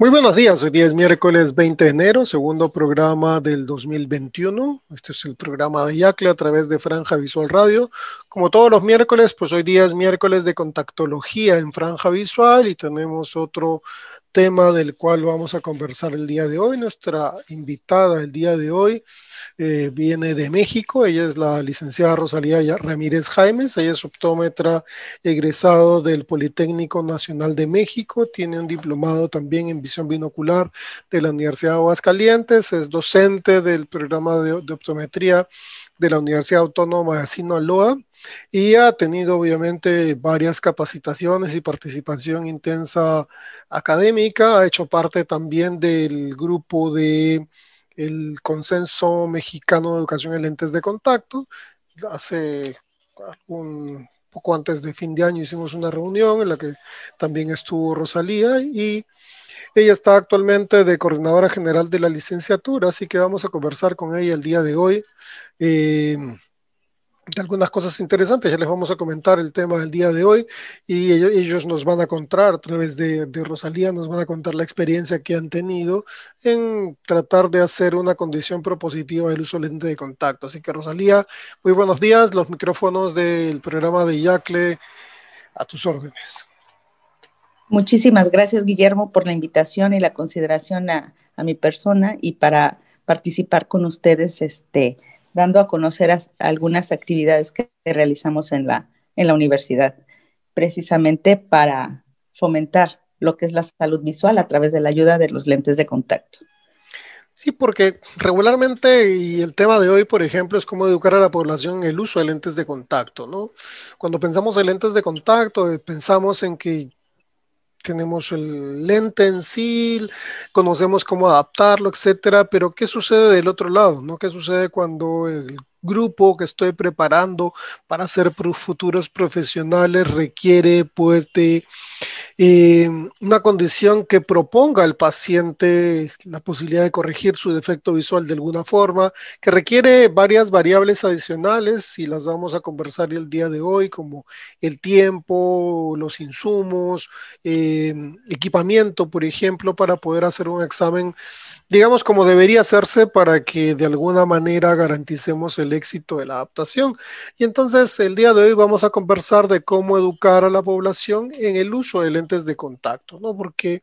Muy buenos días, hoy día es miércoles 20 de enero, segundo programa del 2021. Este es el programa de Yacle a través de Franja Visual Radio. Como todos los miércoles, pues hoy día es miércoles de contactología en Franja Visual y tenemos otro tema del cual vamos a conversar el día de hoy. Nuestra invitada el día de hoy eh, viene de México. Ella es la licenciada Rosalía Ramírez Jaimes. Ella es optómetra egresado del Politécnico Nacional de México. Tiene un diplomado también en visión binocular de la Universidad de Aguascalientes. Es docente del programa de, de optometría de la Universidad Autónoma de Sinaloa y ha tenido obviamente varias capacitaciones y participación intensa académica. Ha hecho parte también del grupo de el Consenso Mexicano de Educación en Lentes de Contacto. Hace un poco antes de fin de año hicimos una reunión en la que también estuvo Rosalía y ella está actualmente de coordinadora general de la licenciatura, así que vamos a conversar con ella el día de hoy. Eh, algunas cosas interesantes. Ya les vamos a comentar el tema del día de hoy y ellos, nos van a contar a través de, Rosalía, nos van a contar la experiencia que han tenido en tratar de hacer una condición propositiva del uso lente de contacto. Así que Rosalía, muy buenos días. Los micrófonos del programa de IACLE a tus órdenes. Muchísimas gracias, Guillermo, por la invitación y la consideración a, a mi persona y para participar con ustedes este, dando a conocer algunas actividades que realizamos en la, en la universidad, precisamente para fomentar lo que es la salud visual a través de la ayuda de los lentes de contacto. Sí, porque regularmente, y el tema de hoy, por ejemplo, es cómo educar a la población en el uso de lentes de contacto, ¿no? Cuando pensamos en lentes de contacto, eh, pensamos en que tenemos el lente en sí, conocemos cómo adaptarlo, etcétera, pero ¿qué sucede del otro lado? ¿no? ¿Qué sucede cuando el grupo que estoy preparando para ser futuros profesionales requiere pues de eh, una condición que proponga al paciente la posibilidad de corregir su defecto visual de alguna forma, que requiere varias variables adicionales y las vamos a conversar el día de hoy como el tiempo, los insumos, eh, equipamiento, por ejemplo, para poder hacer un examen, digamos como debería hacerse para que de alguna manera garanticemos el el éxito de la adaptación. Y entonces el día de hoy vamos a conversar de cómo educar a la población en el uso de lentes de contacto, ¿no? Porque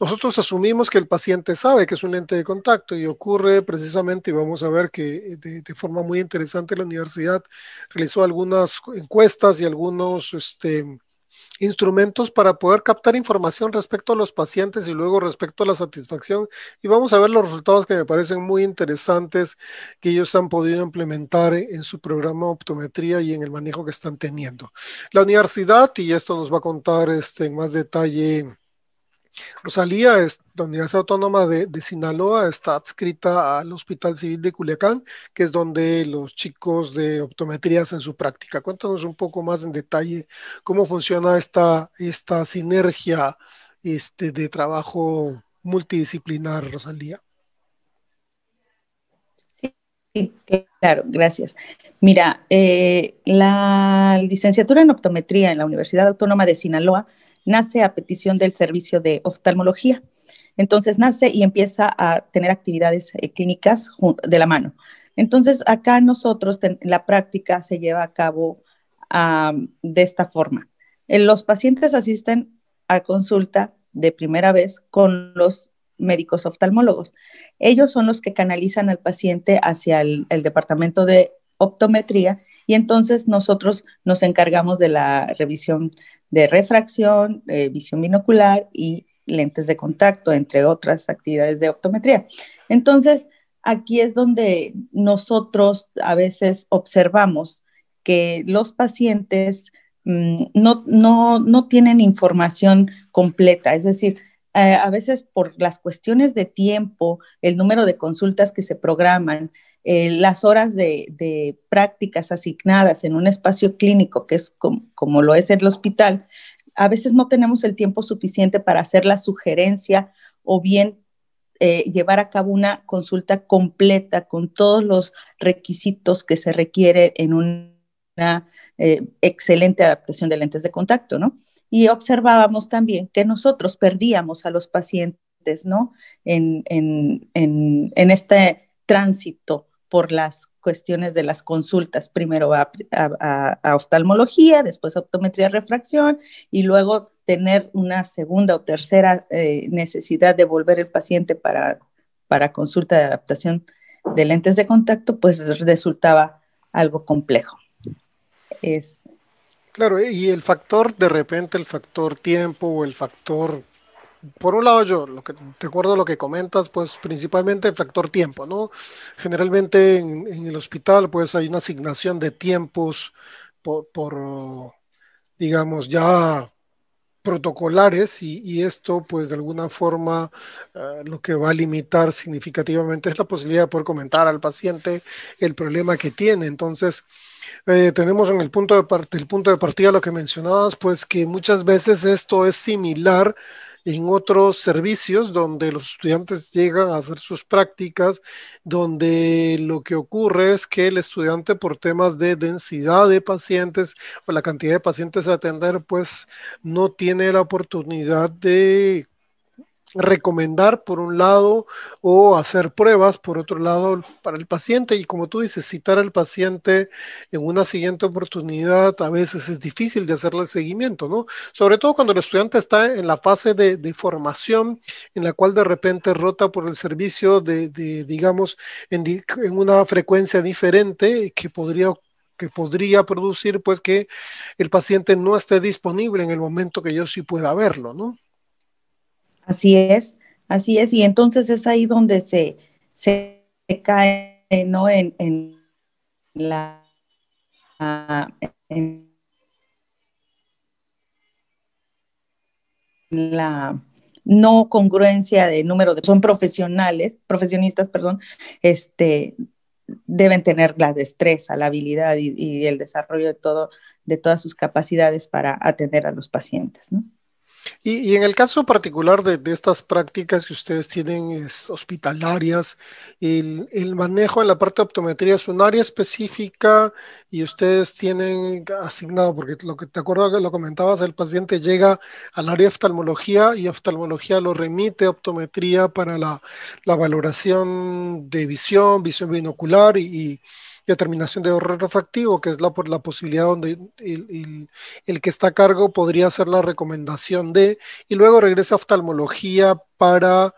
nosotros asumimos que el paciente sabe que es un lente de contacto y ocurre precisamente, y vamos a ver que eh, de, de forma muy interesante la universidad realizó algunas encuestas y algunos este, instrumentos para poder captar información respecto a los pacientes y luego respecto a la satisfacción. Y vamos a ver los resultados que me parecen muy interesantes que ellos han podido implementar en su programa de optometría y en el manejo que están teniendo. La universidad, y esto nos va a contar este, en más detalle Rosalía es la Universidad Autónoma de, Sinaloa, está adscrita al Hospital Civil de Culiacán, que es donde los chicos de optometría hacen su práctica. Cuéntanos un poco más en detalle cómo funciona esta, esta sinergia este, de trabajo multidisciplinar, Rosalía. Sí, claro, gracias. Mira, eh, la licenciatura en optometría en la Universidad Autónoma de Sinaloa nace a petición del servicio de oftalmología. Entonces nace y empieza a tener actividades eh, clínicas de la mano. Entonces acá nosotros la práctica se lleva a cabo de esta forma. Eh, los pacientes asisten a consulta de primera vez con los médicos oftalmólogos. Ellos son los que canalizan al paciente hacia el, el, departamento de optometría y entonces nosotros nos encargamos de la revisión de refracción, eh, visión binocular y lentes de contacto, entre otras actividades de optometría. Entonces, aquí es donde nosotros a veces observamos que los pacientes mm, no, tienen información completa, es decir, eh, a veces por las cuestiones de tiempo, el número de consultas que se programan, eh, las horas de, prácticas asignadas en un espacio clínico, que es como lo es el hospital, a veces no tenemos el tiempo suficiente para hacer la sugerencia o bien eh, llevar a cabo una consulta completa con todos los requisitos que se requiere en una eh, excelente adaptación de lentes de contacto, ¿no? Y observábamos también que nosotros perdíamos a los pacientes, ¿no? en este tránsito por las cuestiones de las consultas. Primero a, oftalmología, después optometría refracción y luego tener una segunda o tercera eh, necesidad de volver el paciente para, consulta de adaptación de lentes de contacto, pues resultaba algo complejo. Es... Claro, y el factor, de repente, el factor tiempo o el factor por un lado yo, lo que, de acuerdo a lo que comentas, pues principalmente el factor tiempo, ¿no? Generalmente en, el hospital pues hay una asignación de tiempos por, digamos, ya protocolares y, esto pues de alguna forma eh, lo que va a limitar significativamente es la posibilidad de poder comentar al paciente el problema que tiene. Entonces, eh, tenemos en el punto, de el punto de partida lo que mencionabas, pues que muchas veces esto es similar en otros servicios donde los estudiantes llegan a hacer sus prácticas, donde lo que ocurre es que el estudiante por temas de densidad de pacientes o la cantidad de pacientes a atender, pues no tiene la oportunidad de recomendar por un lado o hacer pruebas por otro lado para el paciente y como tú dices, citar al paciente en una siguiente oportunidad a veces es difícil de hacerle el seguimiento, ¿no? Sobre todo cuando el estudiante está en la fase de, formación en la cual de repente rota por el servicio de, digamos, en, en una frecuencia diferente que podría que podría producir pues que el paciente no esté disponible en el momento que yo sí pueda verlo, ¿no? Así es, así es. Y entonces es ahí donde se, se cae, ¿no? En, la... Ah, la no congruencia de número de son profesionales, profesionistas, perdón, este deben tener la destreza, la habilidad y, y el desarrollo de todo de todas sus capacidades para atender a los pacientes, ¿no? Y, en el caso particular de, estas prácticas que ustedes tienen hospitalarias, el, manejo en la parte de optometría es un área específica y ustedes tienen asignado, porque lo que te acuerdo que lo comentabas, el paciente llega al área de oftalmología y oftalmología lo remite a optometría para la, valoración de visión, visión binocular y determinación de error refractivo, que es la, por la posibilidad donde el, que está a cargo podría hacer la recomendación de, y luego regresa a oftalmología para,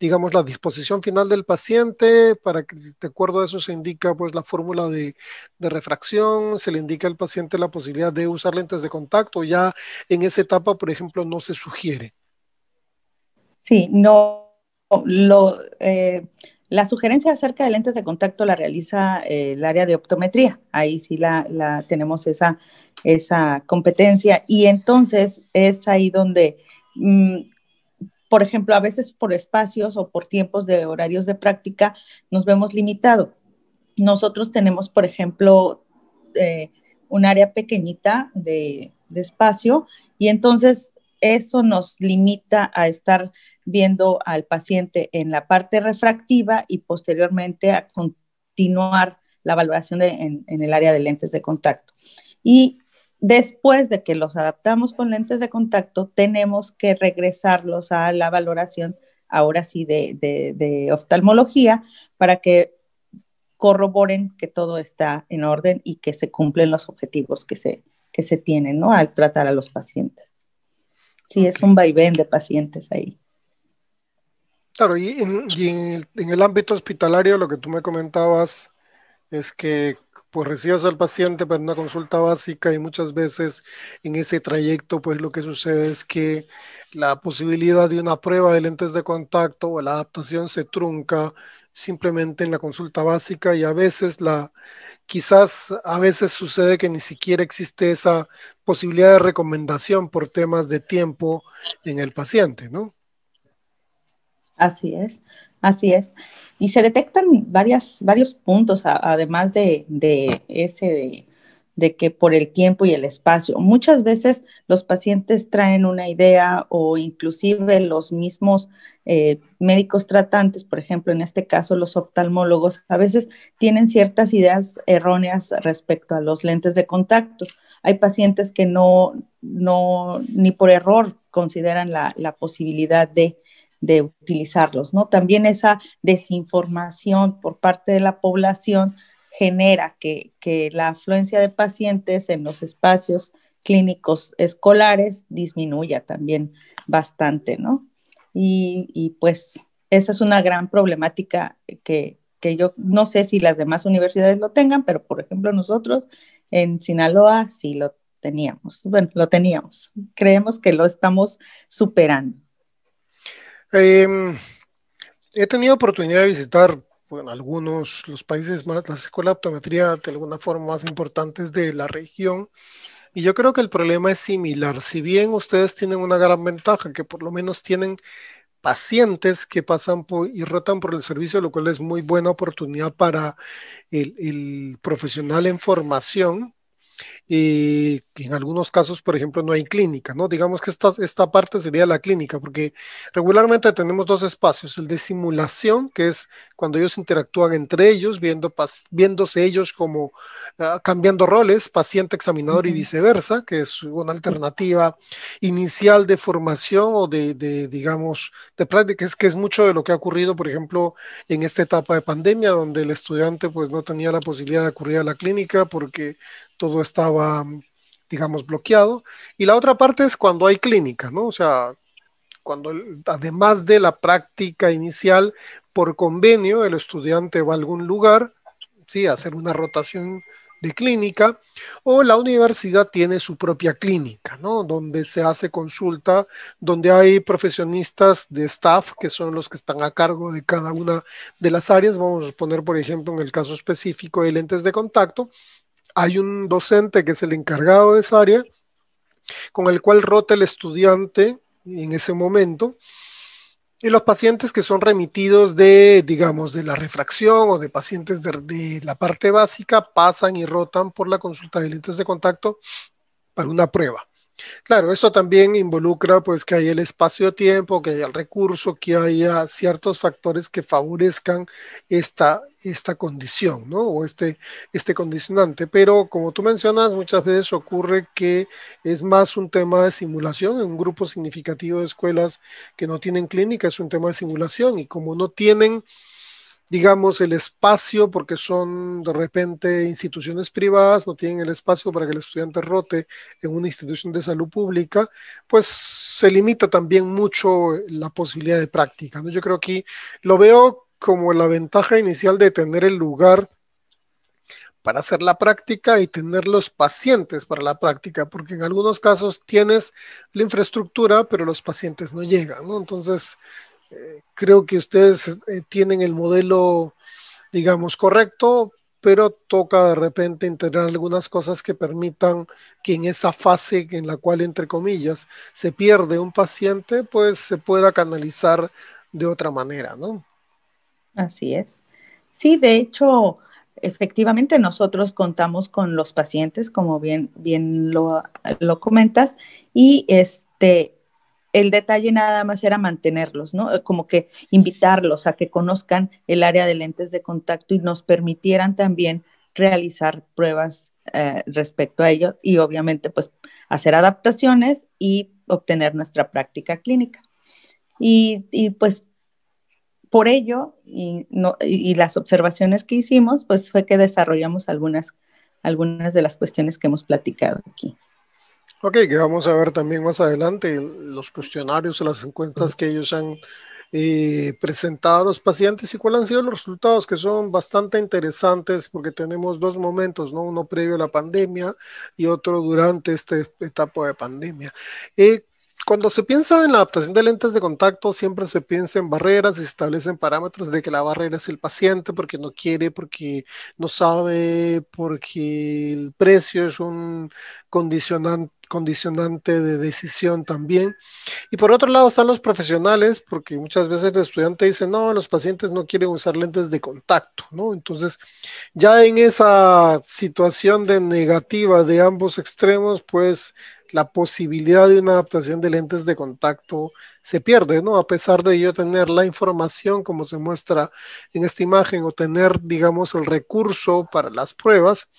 digamos, la disposición final del paciente, para que de acuerdo a eso se indica pues la fórmula de, refracción, se le indica al paciente la posibilidad de usar lentes de contacto, ya en esa etapa, por ejemplo, no se sugiere. Sí, no, lo... Eh, la sugerencia acerca de lentes de contacto la realiza eh, el área de optometría. Ahí sí la, tenemos esa, esa competencia. Y entonces es ahí donde, mm, por ejemplo, a veces por espacios o por tiempos de horarios de práctica nos vemos limitado. Nosotros tenemos, por ejemplo, eh, un área pequeñita de, de espacio y entonces eso nos limita a estar viendo al paciente en la parte refractiva y posteriormente a continuar la valoración en, el área de lentes de contacto. Y después de que los adaptamos con lentes de contacto, tenemos que regresarlos a la valoración, ahora sí, de, oftalmología, para que corroboren que todo está en orden y que se cumplen los objetivos que se, se tienen, ¿no? Al tratar a los pacientes. Sí, es un vaivén de pacientes ahí. Claro, y, en, el, el, ámbito hospitalario lo que tú me comentabas es que pues recibes al paciente para una consulta básica y muchas veces en ese trayecto pues lo que sucede es que la posibilidad de una prueba de lentes de contacto o la adaptación se trunca simplemente en la consulta básica y a veces la quizás a veces sucede que ni siquiera existe esa posibilidad de recomendación por temas de tiempo en el paciente, ¿no? Así es, así es. Y se detectan varias, varios puntos, además de, ese de, que por el tiempo y el espacio. Muchas veces los pacientes traen una idea o inclusive los mismos eh, médicos tratantes, por ejemplo, en este caso los oftalmólogos, a veces tienen ciertas ideas erróneas respecto a los lentes de contacto. Hay pacientes que no, no ni por error consideran la, la posibilidad de de utilizarlos, ¿no? También esa desinformación por parte de la población genera que, la afluencia de pacientes en los espacios clínicos escolares disminuya también bastante, ¿no? Y, pues esa es una gran problemática que, que yo no sé si las demás universidades lo tengan, pero por ejemplo nosotros en Sinaloa sí lo teníamos. Bueno, lo teníamos. Creemos que lo estamos superando. Em, he tenido oportunidad de visitar algunos algunos, los países más, las escuelas de optometría de alguna forma más importantes de la región. Y yo creo que el problema es similar. Si bien ustedes tienen una gran ventaja, que por lo menos tienen pacientes que pasan por, y rotan por el servicio, lo cual es muy buena oportunidad para el profesional en formación, y en algunos casos, por ejemplo, no hay clínica, ¿no? Digamos que esta, esta parte sería la clínica, porque regularmente tenemos dos espacios, el de simulación, que es cuando ellos interactúan entre ellos, viéndose ellos como ah, cambiando roles, paciente, examinador y viceversa, que es una alternativa inicial de formación o de, digamos, de práctica, es que es mucho de lo que ha ocurrido, por ejemplo, en esta etapa de pandemia, donde el estudiante pues no tenía la posibilidad de acudir a la clínica porque todo estaba, digamos, bloqueado. Y la otra parte es cuando hay clínica, ¿no? O sea, cuando además de la práctica inicial, por convenio, el estudiante va a algún lugar, ¿sí? A hacer una rotación de clínica, o la universidad tiene su propia clínica, ¿no? Donde se hace consulta, donde hay profesionistas de staff que son los que están a cargo de cada una de las áreas. Vamos a poner, por ejemplo, en el caso específico de lentes de contacto, hay un docente que es el encargado de esa área, con el cual rota el estudiante en ese momento. Y los pacientes que son remitidos de, digamos, de la refracción o de pacientes de, la parte básica pasan y rotan por la consulta de lentes de contacto para una prueba. Claro, esto también involucra pues que hay el espacio-tiempo, que haya el recurso, que haya ciertos factores que favorezcan esta, condición, ¿no? O este, este condicionante. Pero como tú mencionas, muchas veces ocurre que es más un tema de simulación en un grupo significativo de escuelas que no tienen clínica, es un tema de simulación y como no tienen digamos, el espacio, porque son de repente instituciones privadas, no tienen el espacio para que el estudiante rote en una institución de salud pública, pues se limita también mucho la posibilidad de práctica. ¿no? Yo creo que lo veo como la ventaja inicial de tener el lugar para hacer la práctica y tener los pacientes para la práctica, porque en algunos casos tienes la infraestructura, pero los pacientes no llegan, ¿no? Entonces, creo que ustedes eh, tienen el modelo, digamos, correcto, pero toca de repente integrar algunas cosas que permitan que en esa fase en la cual, entre comillas, se pierde un paciente, pues se pueda canalizar de otra manera, ¿no? Así es. Sí, de hecho, efectivamente nosotros contamos con los pacientes, como bien, bien lo, lo comentas, y este, el detalle nada más era mantenerlos, ¿no? Eh, como que invitarlos a que conozcan el área de lentes de contacto y nos permitieran también realizar pruebas eh, respecto a ello y obviamente pues hacer adaptaciones y obtener nuestra práctica clínica. Y, pues por ello y, y, las observaciones que hicimos pues fue que desarrollamos algunas, algunas de las cuestiones que hemos platicado aquí. Ok, que vamos a ver también más adelante los cuestionarios las encuestas que ellos han eh, presentado los pacientes y cuáles han sido los resultados que son bastante interesantes porque tenemos dos momentos, ¿no? uno previo a la pandemia y otro durante esta etapa de pandemia. Eh, cuando se piensa en la adaptación de lentes de contacto, siempre se piensa en barreras y se establecen parámetros de que la barrera es el paciente porque no quiere, porque no sabe, porque el precio es un condicionante condicionante de decisión también. Y por otro lado están los profesionales, porque muchas veces el estudiante dice, no, los pacientes no quieren usar lentes de contacto, ¿no? Entonces, ya en esa situación de negativa de ambos extremos, pues la posibilidad de una adaptación de lentes de contacto se pierde, ¿no? A pesar de yo tener la información como se muestra en esta imagen o tener, digamos, el recurso para las pruebas,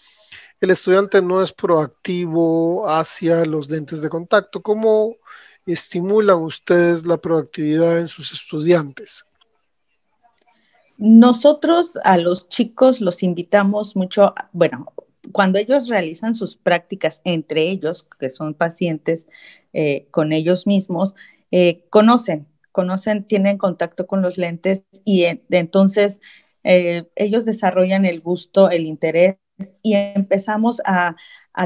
el estudiante no es proactivo hacia los lentes de contacto. ¿Cómo estimulan ustedes la proactividad en sus estudiantes? Nosotros a los chicos los invitamos mucho, bueno, cuando ellos realizan sus prácticas entre ellos, que son pacientes eh, con ellos mismos, eh, conocen, conocen, tienen contacto con los lentes y entonces eh, ellos desarrollan el gusto, el interés y empezamos a,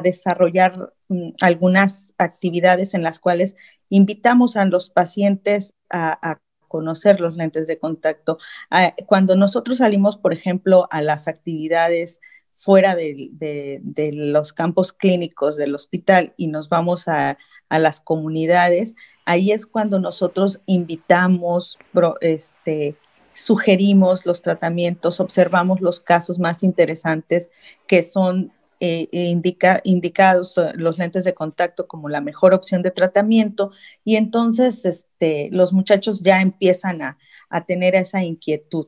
desarrollar mm, algunas actividades en las cuales invitamos a los pacientes a, a conocer los lentes de contacto. Ah, cuando nosotros salimos, por ejemplo, a las actividades fuera de, los campos clínicos del hospital y nos vamos a, las comunidades, ahí es cuando nosotros invitamos, este, sugerimos los tratamientos, observamos los casos más interesantes que son eh, eh, indicados eh, los lentes de contacto como la mejor opción de tratamiento y entonces este, los muchachos ya empiezan a, a tener esa inquietud.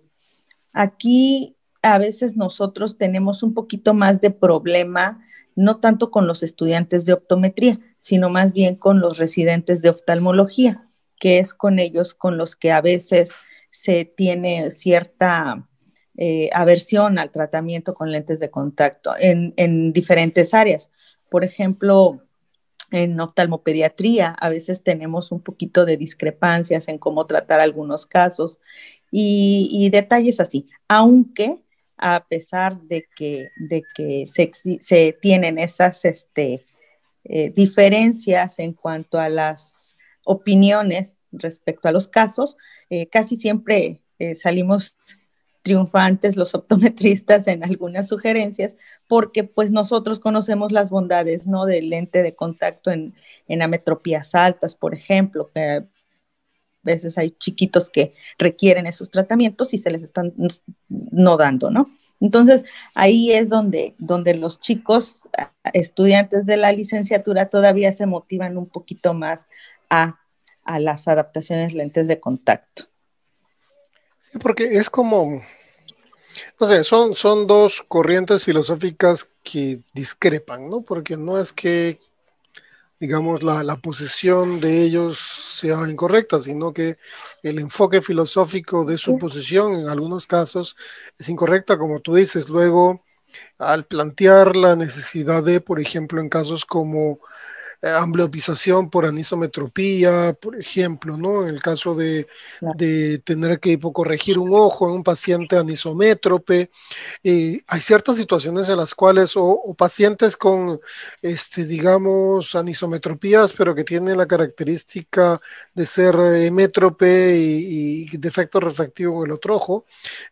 Aquí a veces nosotros tenemos un poquito más de problema, no tanto con los estudiantes de optometría, sino más bien con los residentes de oftalmología, que es con ellos con los que a veces se tiene cierta eh, aversión al tratamiento con lentes de contacto en, diferentes áreas. Por ejemplo, en oftalmopediatría a veces tenemos un poquito de discrepancias en cómo tratar algunos casos y detalles así, aunque a pesar de que, de que se, tienen estas este, eh, diferencias en cuanto a las opiniones respecto a los casos, eh, casi siempre eh, salimos triunfantes los optometristas en algunas sugerencias, porque pues nosotros conocemos las bondades, ¿no? Del lente de contacto en, en ametropías altas, por ejemplo, que veces hay chiquitos que requieren esos tratamientos y se les están no dando, ¿no? Entonces, ahí es donde, donde los chicos, ah, estudiantes de la licenciatura, todavía se motivan un poquito más a, las adaptaciones lentes de contacto. Sí, porque es como, no sé, son, son dos corrientes filosóficas que discrepan, ¿no? Porque no es que digamos, la, la, posición de ellos sea incorrecta, sino que el enfoque filosófico de su posición en algunos casos es incorrecta, como tú dices. Luego, al plantear la necesidad de, por ejemplo, en casos como eh, ambliopización por anisometropía, por ejemplo, ¿no? En el caso de, tener que hipocorregir un ojo en un paciente anisométrope, eh, hay ciertas situaciones en las cuales, o, pacientes con, este, digamos, anisometropías, pero que tienen la característica de ser eh, hemétrope y, y defecto refractivo en el otro ojo,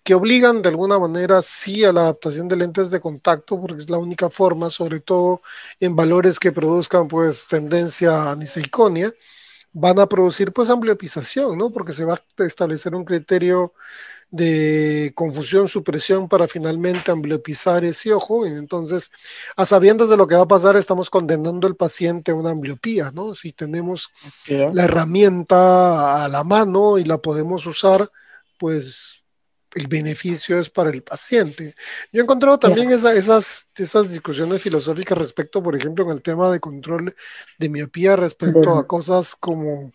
que obligan de alguna manera sí a la adaptación de lentes de contacto, porque es la única forma, sobre todo en valores que produzcan, pues, pues, tendencia a van a producir pues ambliopización, ¿no? Porque se va a establecer un criterio de confusión, supresión para finalmente ambliopizar ese ojo. Y entonces, a sabiendas de lo que va a pasar, estamos condenando al paciente a una ambliopía, ¿no? Si tenemos la herramienta a la mano y la podemos usar, pues el beneficio es para el paciente. Yo he encontrado también esas, esas discusiones filosóficas respecto, por ejemplo, en el tema de control de miopía, respecto a cosas como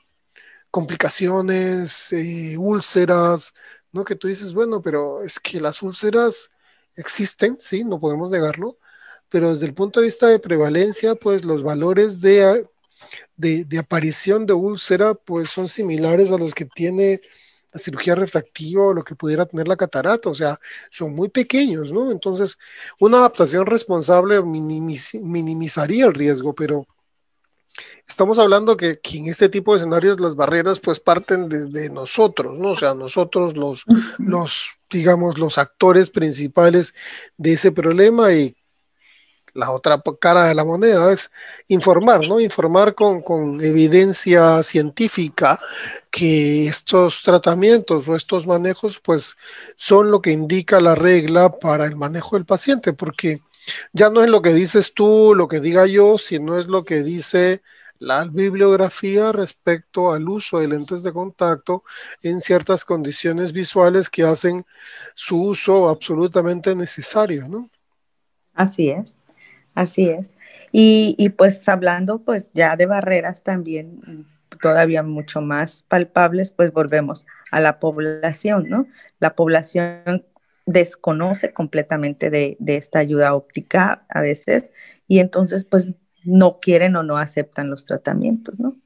complicaciones, eh, úlceras, ¿no? Que tú dices, bueno, pero es que las úlceras existen, sí, no podemos negarlo, pero desde el punto de vista de prevalencia, pues los valores de, de, de aparición de úlcera, pues son similares a los que tiene la cirugía refractiva o lo que pudiera tener la catarata, o sea, son muy pequeños, ¿no? Entonces, una adaptación responsable minimizaría el riesgo, pero estamos hablando que, en este tipo de escenarios las barreras pues parten desde nosotros, ¿no? O sea, nosotros los, los digamos, los actores principales de ese problema y la otra cara de la moneda es informar, ¿no? Informar con, evidencia científica que estos tratamientos o estos manejos, pues, son lo que indica la regla para el manejo del paciente, porque ya no es lo que dices tú, lo que diga yo, sino es lo que dice la bibliografía respecto al uso de lentes de contacto en ciertas condiciones visuales que hacen su uso absolutamente necesario, ¿no? Así es. Así es. Y, y, pues hablando pues ya de barreras también mm, todavía mucho más palpables, pues volvemos a la población, ¿no? La población desconoce completamente de, de esta ayuda óptica a veces y entonces pues no quieren o no aceptan los tratamientos, ¿no?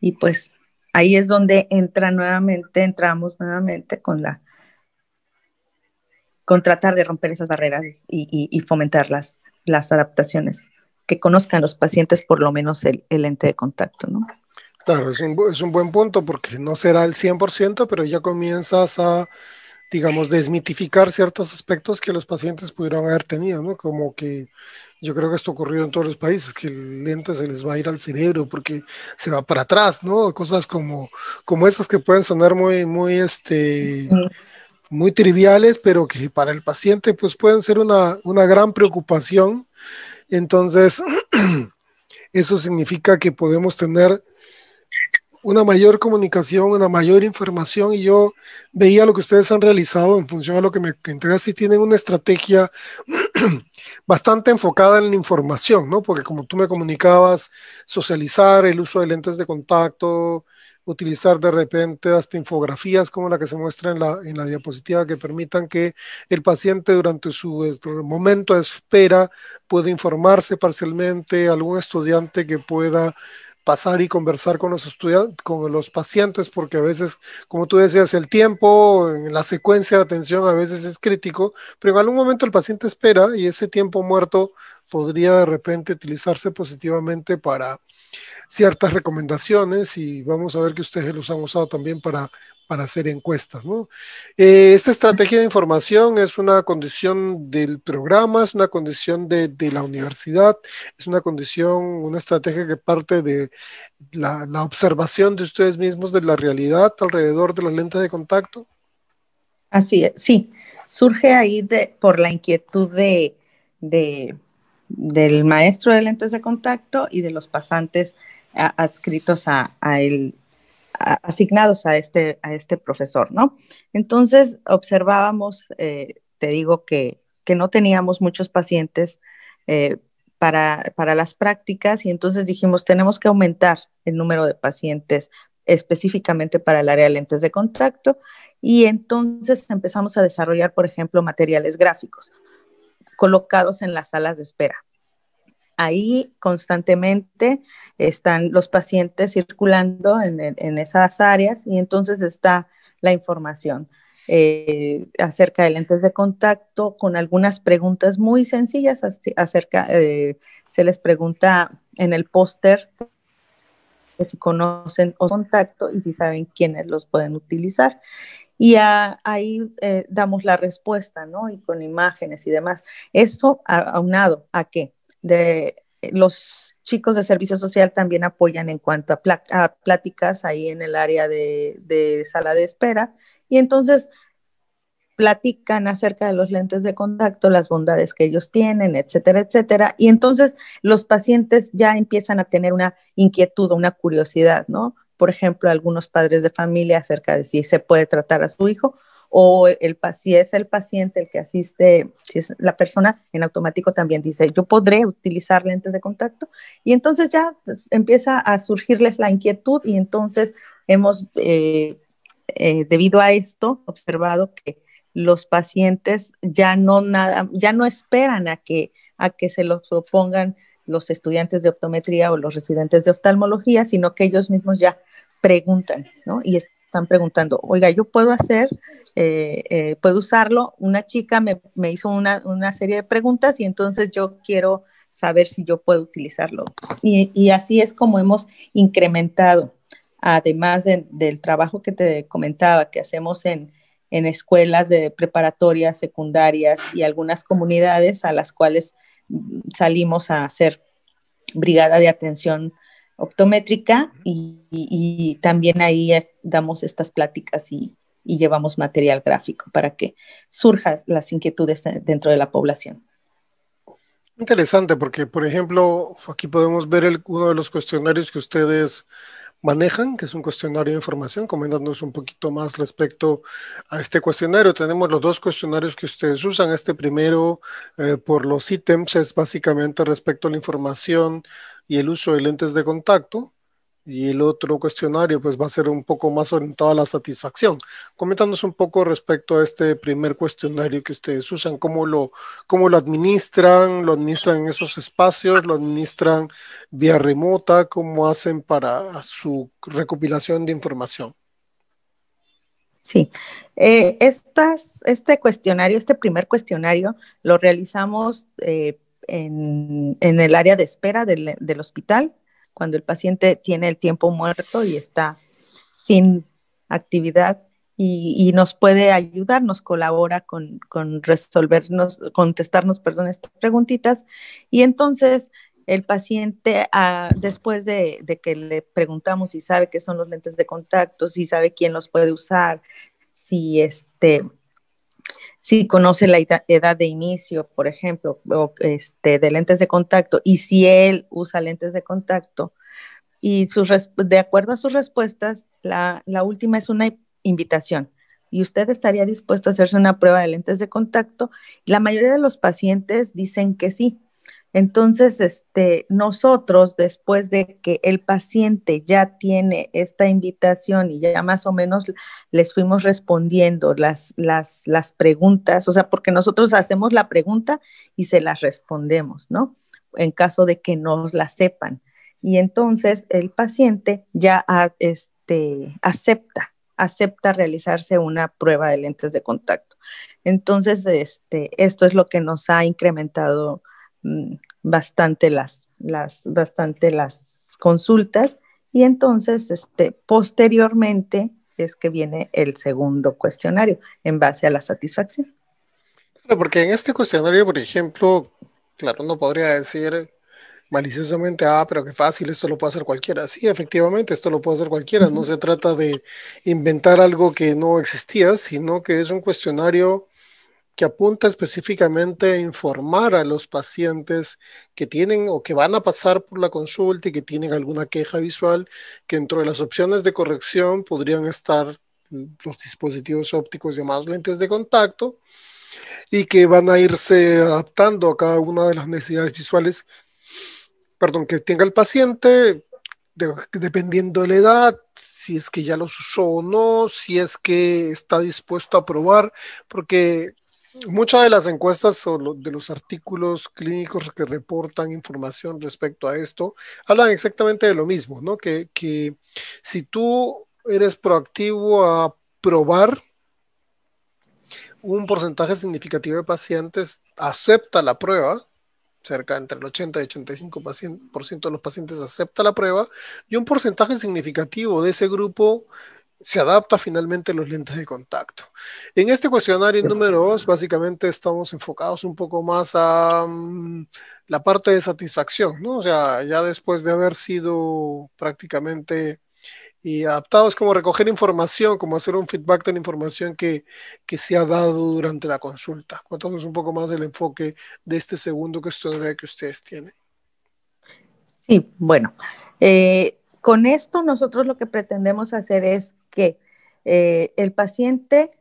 Y pues ahí es donde entra nuevamente, entramos nuevamente con la con tratar de romper esas barreras y, y, las adaptaciones, que conozcan los pacientes por lo menos el, ente de contacto, ¿no? Claro, es un, buen punto porque no será el 100%, pero ya comienzas a, digamos, desmitificar ciertos aspectos que los pacientes pudieron haber tenido, ¿no? Como que yo creo que esto ocurrió en todos los países, que el lente se les va a ir al cerebro porque se va para atrás, ¿no? Cosas como, como esas que pueden sonar muy, muy, este, muy triviales, pero que para el paciente pues pueden ser una, gran preocupación. Entonces, eso significa que podemos tener una mayor comunicación, una mayor información y yo veía lo que ustedes han realizado en función a lo que me entregaste si tienen una estrategia bastante enfocada en la información, ¿no? Porque como tú me comunicabas, socializar, el uso de lentes de contacto, utilizar de repente hasta infografías como la que se muestra en la, en la diapositiva que permitan que el paciente durante su momento de espera pueda informarse parcialmente, algún estudiante que pueda pasar y conversar con los estudiantes, con los pacientes, porque a veces, como tú decías, el tiempo, la secuencia de atención a veces es crítico, pero en algún momento el paciente espera y ese tiempo muerto podría de repente utilizarse positivamente para ciertas recomendaciones y vamos a ver que ustedes los han usado también para, para hacer encuestas. ¿no? Eh, esta estrategia de información es una condición del programa, es una condición de, la universidad, es una condición, una estrategia que parte de la, observación de ustedes mismos de la realidad alrededor de los lentes de contacto. Así es, sí, surge ahí de, por la inquietud de, de, del maestro de lentes de contacto y de los pasantes adscritos a, el, asignados a este, a este profesor, ¿no? Entonces observábamos, eh, te digo que, no teníamos muchos pacientes eh, para, para las prácticas y entonces dijimos, tenemos que aumentar el número de pacientes específicamente para el área de lentes de contacto y entonces empezamos a desarrollar, por ejemplo, materiales gráficos colocados en las salas de espera ahí constantemente están los pacientes circulando en, esas áreas y entonces está la información. Eh, acerca de lentes de contacto con algunas preguntas muy sencillas acerca, eh, se les pregunta en el póster si conocen o contacto y si saben quiénes los pueden utilizar. Y ahí eh, damos la respuesta, ¿no? Y con imágenes y demás. Eso aunado a qué? de eh, los chicos de servicio social también apoyan en cuanto a, pláticas ahí en el área de, de, sala de espera. Y entonces platican acerca de los lentes de contacto, las bondades que ellos tienen, etcétera, etcétera. Y entonces los pacientes ya empiezan a tener una inquietud, una curiosidad, ¿no? Por ejemplo, algunos padres de familia acerca de si se puede tratar a su hijo o el, si es el paciente el que asiste, si es la persona, en automático también dice, yo podré utilizar lentes de contacto. Y entonces ya pues, empieza a surgirles la inquietud y entonces hemos, eh, eh, debido a esto, observado que los pacientes ya no, nada, ya no esperan a que, a que se los propongan los estudiantes de optometría o los residentes de oftalmología, sino que ellos mismos ya preguntan, ¿no? Y preguntando, oiga, yo puedo hacer, eh, eh, puedo usarlo. Una chica me, hizo una, una, serie de preguntas y entonces yo quiero saber si yo puedo utilizarlo. Y, así es como hemos incrementado, además del trabajo que te comentaba, que hacemos en, en escuelas de preparatorias, secundarias y algunas comunidades a las cuales mm, salimos a hacer brigada de atención optométrica y, también ahí damos estas pláticas y, llevamos material gráfico para que surjan las inquietudes dentro de la población. Interesante, porque por ejemplo, aquí podemos ver uno de los cuestionarios que ustedes manejan, que es un cuestionario de información. comentándonos un poquito más respecto a este cuestionario. Tenemos los dos cuestionarios que ustedes usan. Este primero eh, por los ítems es básicamente respecto a la información y el uso de lentes de contacto. Y el otro cuestionario pues va a ser un poco más orientado a la satisfacción. Coméntanos un poco respecto a este primer cuestionario que ustedes usan, cómo lo, cómo lo administran, lo administran en esos espacios, lo administran vía remota, cómo hacen para su recopilación de información. Sí, eh, este cuestionario, este primer cuestionario, lo realizamos eh, en, el área de espera del, hospital, cuando el paciente tiene el tiempo muerto y está sin actividad y, nos puede ayudar, nos colabora con, con, resolvernos, contestarnos, perdón, estas preguntitas. Y entonces el paciente, ah, después de, de, que le preguntamos si sabe qué son los lentes de contacto, si sabe quién los puede usar, si este, si conoce la edad de inicio, por ejemplo, este, de lentes de contacto, y si él usa lentes de contacto. Y de acuerdo a sus respuestas, la última es una invitación. ¿Y usted estaría dispuesto a hacerse una prueba de lentes de contacto? La mayoría de los pacientes dicen que sí. Entonces, este, nosotros, después de que el paciente ya tiene esta invitación y ya más o menos les fuimos respondiendo las, las, preguntas, o sea, porque nosotros hacemos la pregunta y se las respondemos, ¿no? En caso de que no la sepan. Y entonces el paciente ya ah, este, acepta acepta realizarse una prueba de lentes de contacto. Entonces, este, esto es lo que nos ha incrementado mm, bastante las, las, bastante las consultas y entonces este, posteriormente es que viene el segundo cuestionario en base a la satisfacción. Claro, porque en este cuestionario, por ejemplo, claro, no podría decir maliciosamente, ah, pero qué fácil, esto lo puede hacer cualquiera. Sí, efectivamente, esto lo puede hacer cualquiera. No se trata de inventar algo que no existía, sino que es un cuestionario que apunta específicamente a informar a los pacientes que tienen o que van a pasar por la consulta y que tienen alguna queja visual, que dentro de las opciones de corrección podrían estar los dispositivos ópticos llamados lentes de contacto y que van a irse adaptando a cada una de las necesidades visuales, perdón, que tenga el paciente, dependiendo de la edad, si es que ya los usó o no, si es que está dispuesto a probar, porque Muchas de las encuestas o de los artículos clínicos que reportan información respecto a esto hablan exactamente de lo mismo, ¿no? Que, si tú eres proactivo a probar, un porcentaje significativo de pacientes acepta la prueba, cerca entre el 80 y el 85% de los pacientes acepta la prueba, y un porcentaje significativo de ese grupo se adapta finalmente los lentes de contacto. En este cuestionario número 2, básicamente estamos enfocados un poco más a mm, la parte de satisfacción, ¿no? O sea, ya después de haber sido prácticamente y adaptados como recoger información, como hacer un feedback de la información que, se ha dado durante la consulta. Cuéntanos un poco más del enfoque de este segundo cuestionario que ustedes tienen. Sí, bueno, eh, con esto nosotros lo que pretendemos hacer es que eh, el paciente,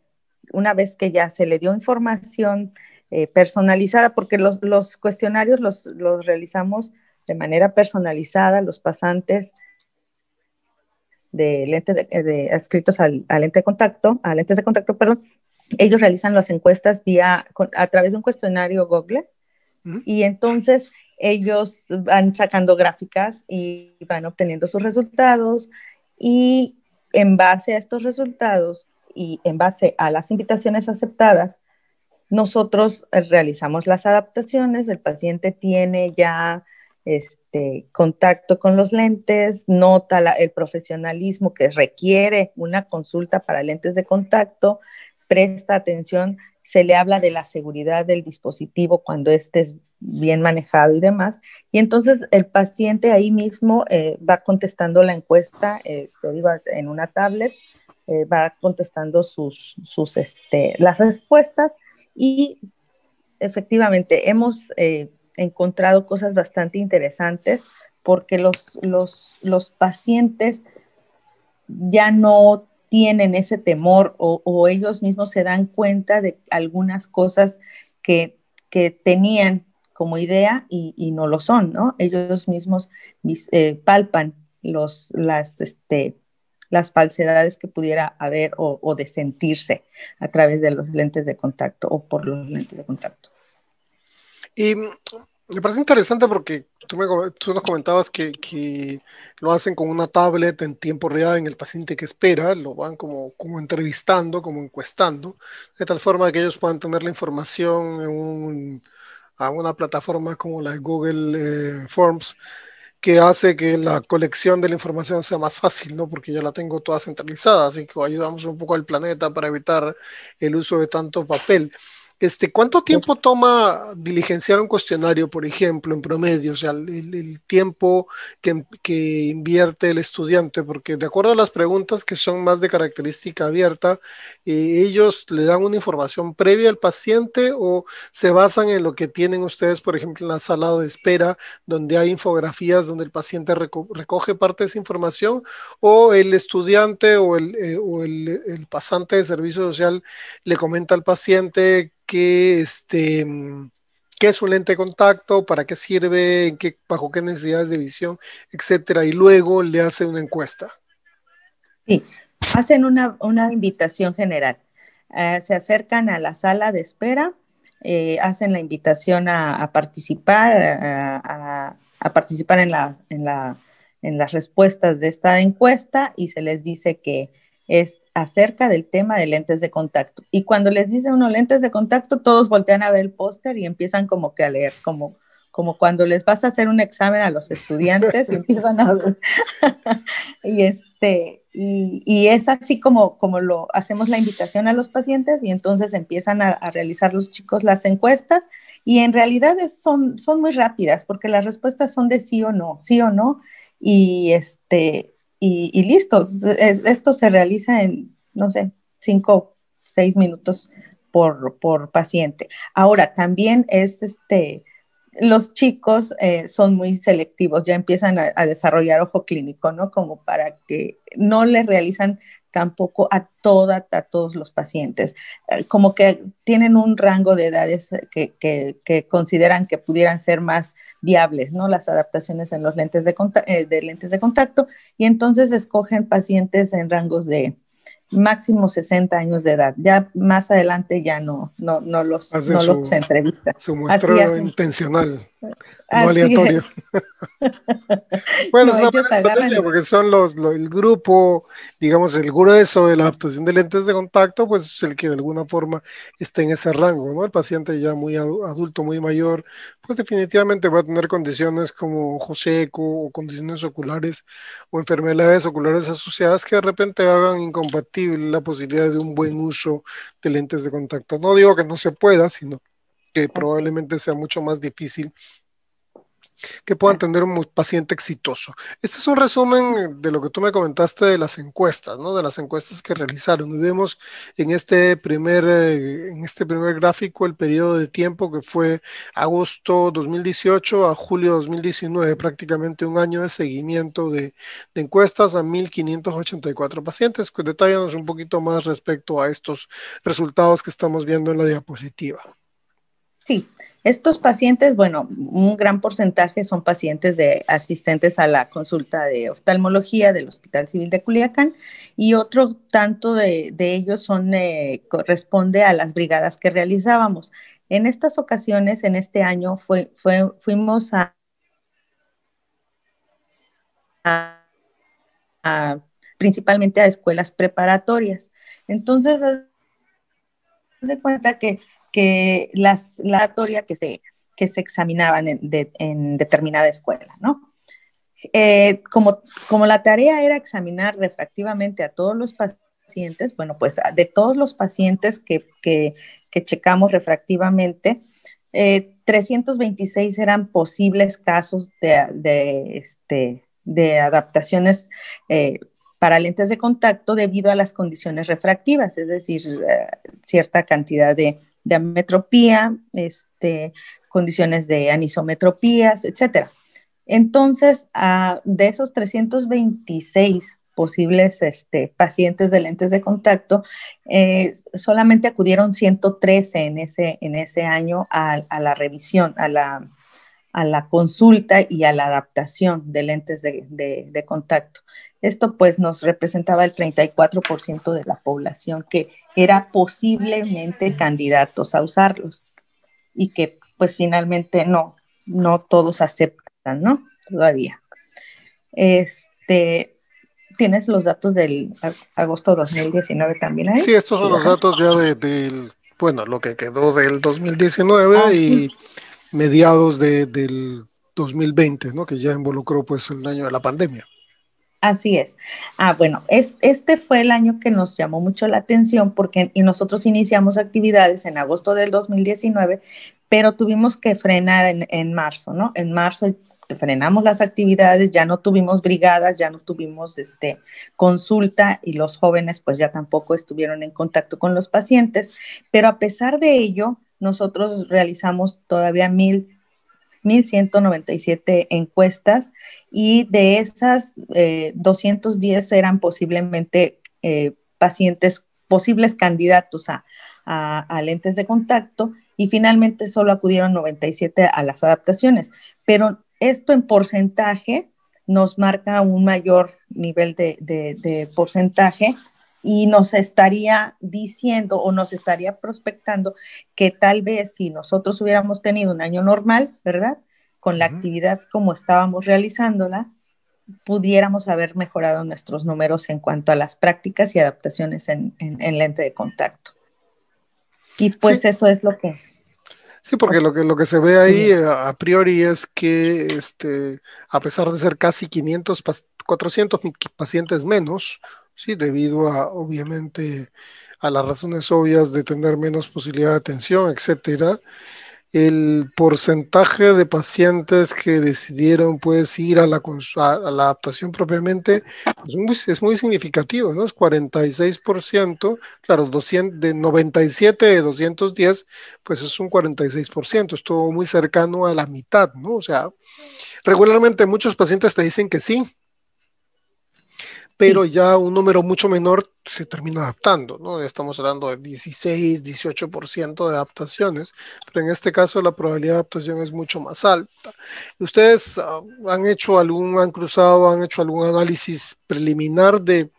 una vez que ya se le dio información eh, personalizada, porque los, cuestionarios los, realizamos de manera personalizada, los pasantes de lentes de, adscritos al, ente de contacto, a lentes de contacto, perdón, ellos realizan las encuestas vía a través de un cuestionario Google y entonces ellos van sacando gráficas y van obteniendo sus resultados y en base a estos resultados y en base a las invitaciones aceptadas, nosotros eh, realizamos las adaptaciones, el paciente tiene ya este contacto con los lentes, nota el profesionalismo que requiere una consulta para lentes de contacto, presta atención se le habla de la seguridad del dispositivo cuando este es bien manejado y demás. Y entonces el paciente ahí mismo eh, va contestando la encuesta, eh, en una tablet, eh, va contestando sus, sus este, las respuestas y efectivamente hemos encontrado cosas bastante interesantes porque los, los, los pacientes ya no tienen ese temor o, ellos mismos se dan cuenta de algunas cosas que, que tenían como idea y, no lo son, ¿no? Ellos mismos eh, palpan los, las, este, las falsedades que pudiera haber o, o, de sentirse a través de los lentes de contacto o por los lentes de contacto. Y me parece interesante porque tú, nos comentabas que, lo hacen con una tablet en tiempo real en el paciente que espera, lo van como, como entrevistando, como encuestando, de tal forma que ellos puedan tener la información en a una plataforma como la Google eh, Forms que hace que la colección de la información sea más fácil, ¿no? Porque ya la tengo toda centralizada, así que ayudamos un poco al planeta para evitar el uso de tanto papel. Este, ¿Cuánto pues tiempo toma diligenciar un cuestionario, por ejemplo, en promedio? O sea, el, tiempo que, invierte el estudiante, porque de acuerdo a las preguntas que son más de característica abierta, eh, ellos le dan una información previa al paciente o se basan en lo que tienen ustedes, por ejemplo, en la sala de espera, donde hay infografías donde el paciente recoge parte de esa información, o el estudiante eh, o el, el pasante de servicio social le comenta al paciente qué, este, mm, es un lente de contacto, para qué sirve, bajo qué necesidades de visión, etcétera, y luego le hace una encuesta. Sí, hacen una, invitación general. Eh, se acercan a la sala de espera, eh, hacen la invitación a, participar, a, participar eh, en, la, en las respuestas de esta encuesta y se les dice que, es acerca del tema de lentes de contacto. Y cuando les dice uno lentes de contacto, todos voltean a ver el póster y empiezan como que a leer, como, como cuando les vas a hacer un examen a los estudiantes y empiezan a ver. y, este, y, es así como, como lo hacemos la invitación a los pacientes y entonces empiezan a, realizar los chicos las encuestas y en realidad son, son muy rápidas porque las respuestas son de sí o no, sí o no. Y, este, y, listo. esto se realiza en, no sé, cinco, seis minutos por, por paciente. Ahora, también es este, los chicos eh, son muy selectivos, ya empiezan a, a, desarrollar ojo clínico, ¿no? Como para que no les realizan tampoco a, toda, a todos los pacientes. Eh, como que tienen un rango de edades eh, que, consideran que pudieran ser más viables, ¿no? Las adaptaciones en los lentes de, eh, de lentes de contacto y entonces escogen pacientes en rangos de máximo 60 años de edad. Ya más adelante ya no, no, no los, no los entrevista. Su muestreo intencional. No aleatorio. bueno, porque son los, el grupo, digamos, el grueso de la adaptación de lentes de contacto, pues es el que de alguna forma está en ese rango, ¿no? El paciente ya muy adulto, muy mayor, pues definitivamente va a tener condiciones como ojo seco o condiciones oculares o enfermedades oculares asociadas que de repente hagan incompatible la posibilidad de un buen uso de lentes de contacto. No digo que no se pueda, sino que probablemente sea mucho más difícil que puedan tener un paciente exitoso. Este es un resumen de lo que tú me comentaste de las encuestas, De las encuestas que realizaron. Vemos en este primer, eh, en este primer gráfico el periodo de tiempo que fue agosto 2018 a julio 2019, prácticamente un año de seguimiento de, de encuestas a 1.584 pacientes. Detállanos un poquito más respecto a estos resultados que estamos viendo en la diapositiva. Sí, estos pacientes, bueno, un gran porcentaje son pacientes de asistentes a la consulta de oftalmología del Hospital Civil de Culiacán y otro tanto de, ellos eh, corresponde a las brigadas que realizábamos. En estas ocasiones, en este año, fue, fuimos a, principalmente a escuelas preparatorias. Entonces, de cuenta que que las, la que se, se examinaban en, determinada escuela, ¿no? Eh, como, como la tarea era examinar refractivamente a todos los pacientes, bueno, pues de todos los pacientes que, checamos refractivamente, 326 eh, eran posibles casos de, este, de adaptaciones eh, para lentes de contacto debido a las condiciones refractivas, es decir, cierta cantidad de de ametropía, este, condiciones de anisometropías, etcétera. Entonces, de esos 326 posibles este, pacientes de lentes de contacto, eh, solamente acudieron 113 en ese, en ese año a, a la revisión, a la, a la consulta y a la adaptación de lentes de, contacto. Esto pues nos representaba el 34% de la población que era posiblemente candidatos a usarlos y que pues finalmente no, no todos aceptan, ¿no? Todavía. Este, ¿Tienes los datos del agosto 2019 también ahí? Sí, estos son los datos ya de, del, bueno, lo que quedó del 2019 ah, y mediados de, del 2020, ¿no? que ya involucró pues el año de la pandemia. Así es. Ah, bueno, es, este fue el año que nos llamó mucho la atención porque y nosotros iniciamos actividades en agosto del 2019, pero tuvimos que frenar en, marzo, ¿no? En marzo frenamos las actividades, ya no tuvimos brigadas, ya no tuvimos este, consulta y los jóvenes pues ya tampoco estuvieron en contacto con los pacientes, pero a pesar de ello, nosotros realizamos todavía 1.197 encuestas y de esas 210 eh, eran posiblemente eh, pacientes, posibles candidatos a, lentes de contacto y finalmente solo acudieron 97 a las adaptaciones. Pero esto en porcentaje nos marca un mayor nivel de porcentaje y nos estaría diciendo o nos estaría prospectando que tal vez si nosotros hubiéramos tenido un año normal, ¿verdad? Con la actividad como estábamos realizándola, pudiéramos haber mejorado nuestros números en cuanto a las prácticas y adaptaciones en, en, lente de contacto. Y pues eso es lo que... Sí, porque lo que, lo que se ve ahí eh, a, priori es que este, a pesar de ser casi 500, 400 pacientes menos, Sí, debido a, obviamente, a las razones obvias de tener menos posibilidad de atención, etcétera, el porcentaje de pacientes que decidieron pues ir a la, a la adaptación propiamente es muy, significativo, ¿no? Es 46%, claro, de 97 de 210, pues es un 46%, es todo muy cercano a la mitad, ¿no? O sea, regularmente muchos pacientes te dicen que sí, pero ya un número mucho menor se termina adaptando, ¿no? Estamos hablando de 16, 18% de adaptaciones, pero en este caso la probabilidad de adaptación es mucho más alta. ¿Ustedes ah, han hecho algún, han cruzado, han hecho algún análisis preliminar de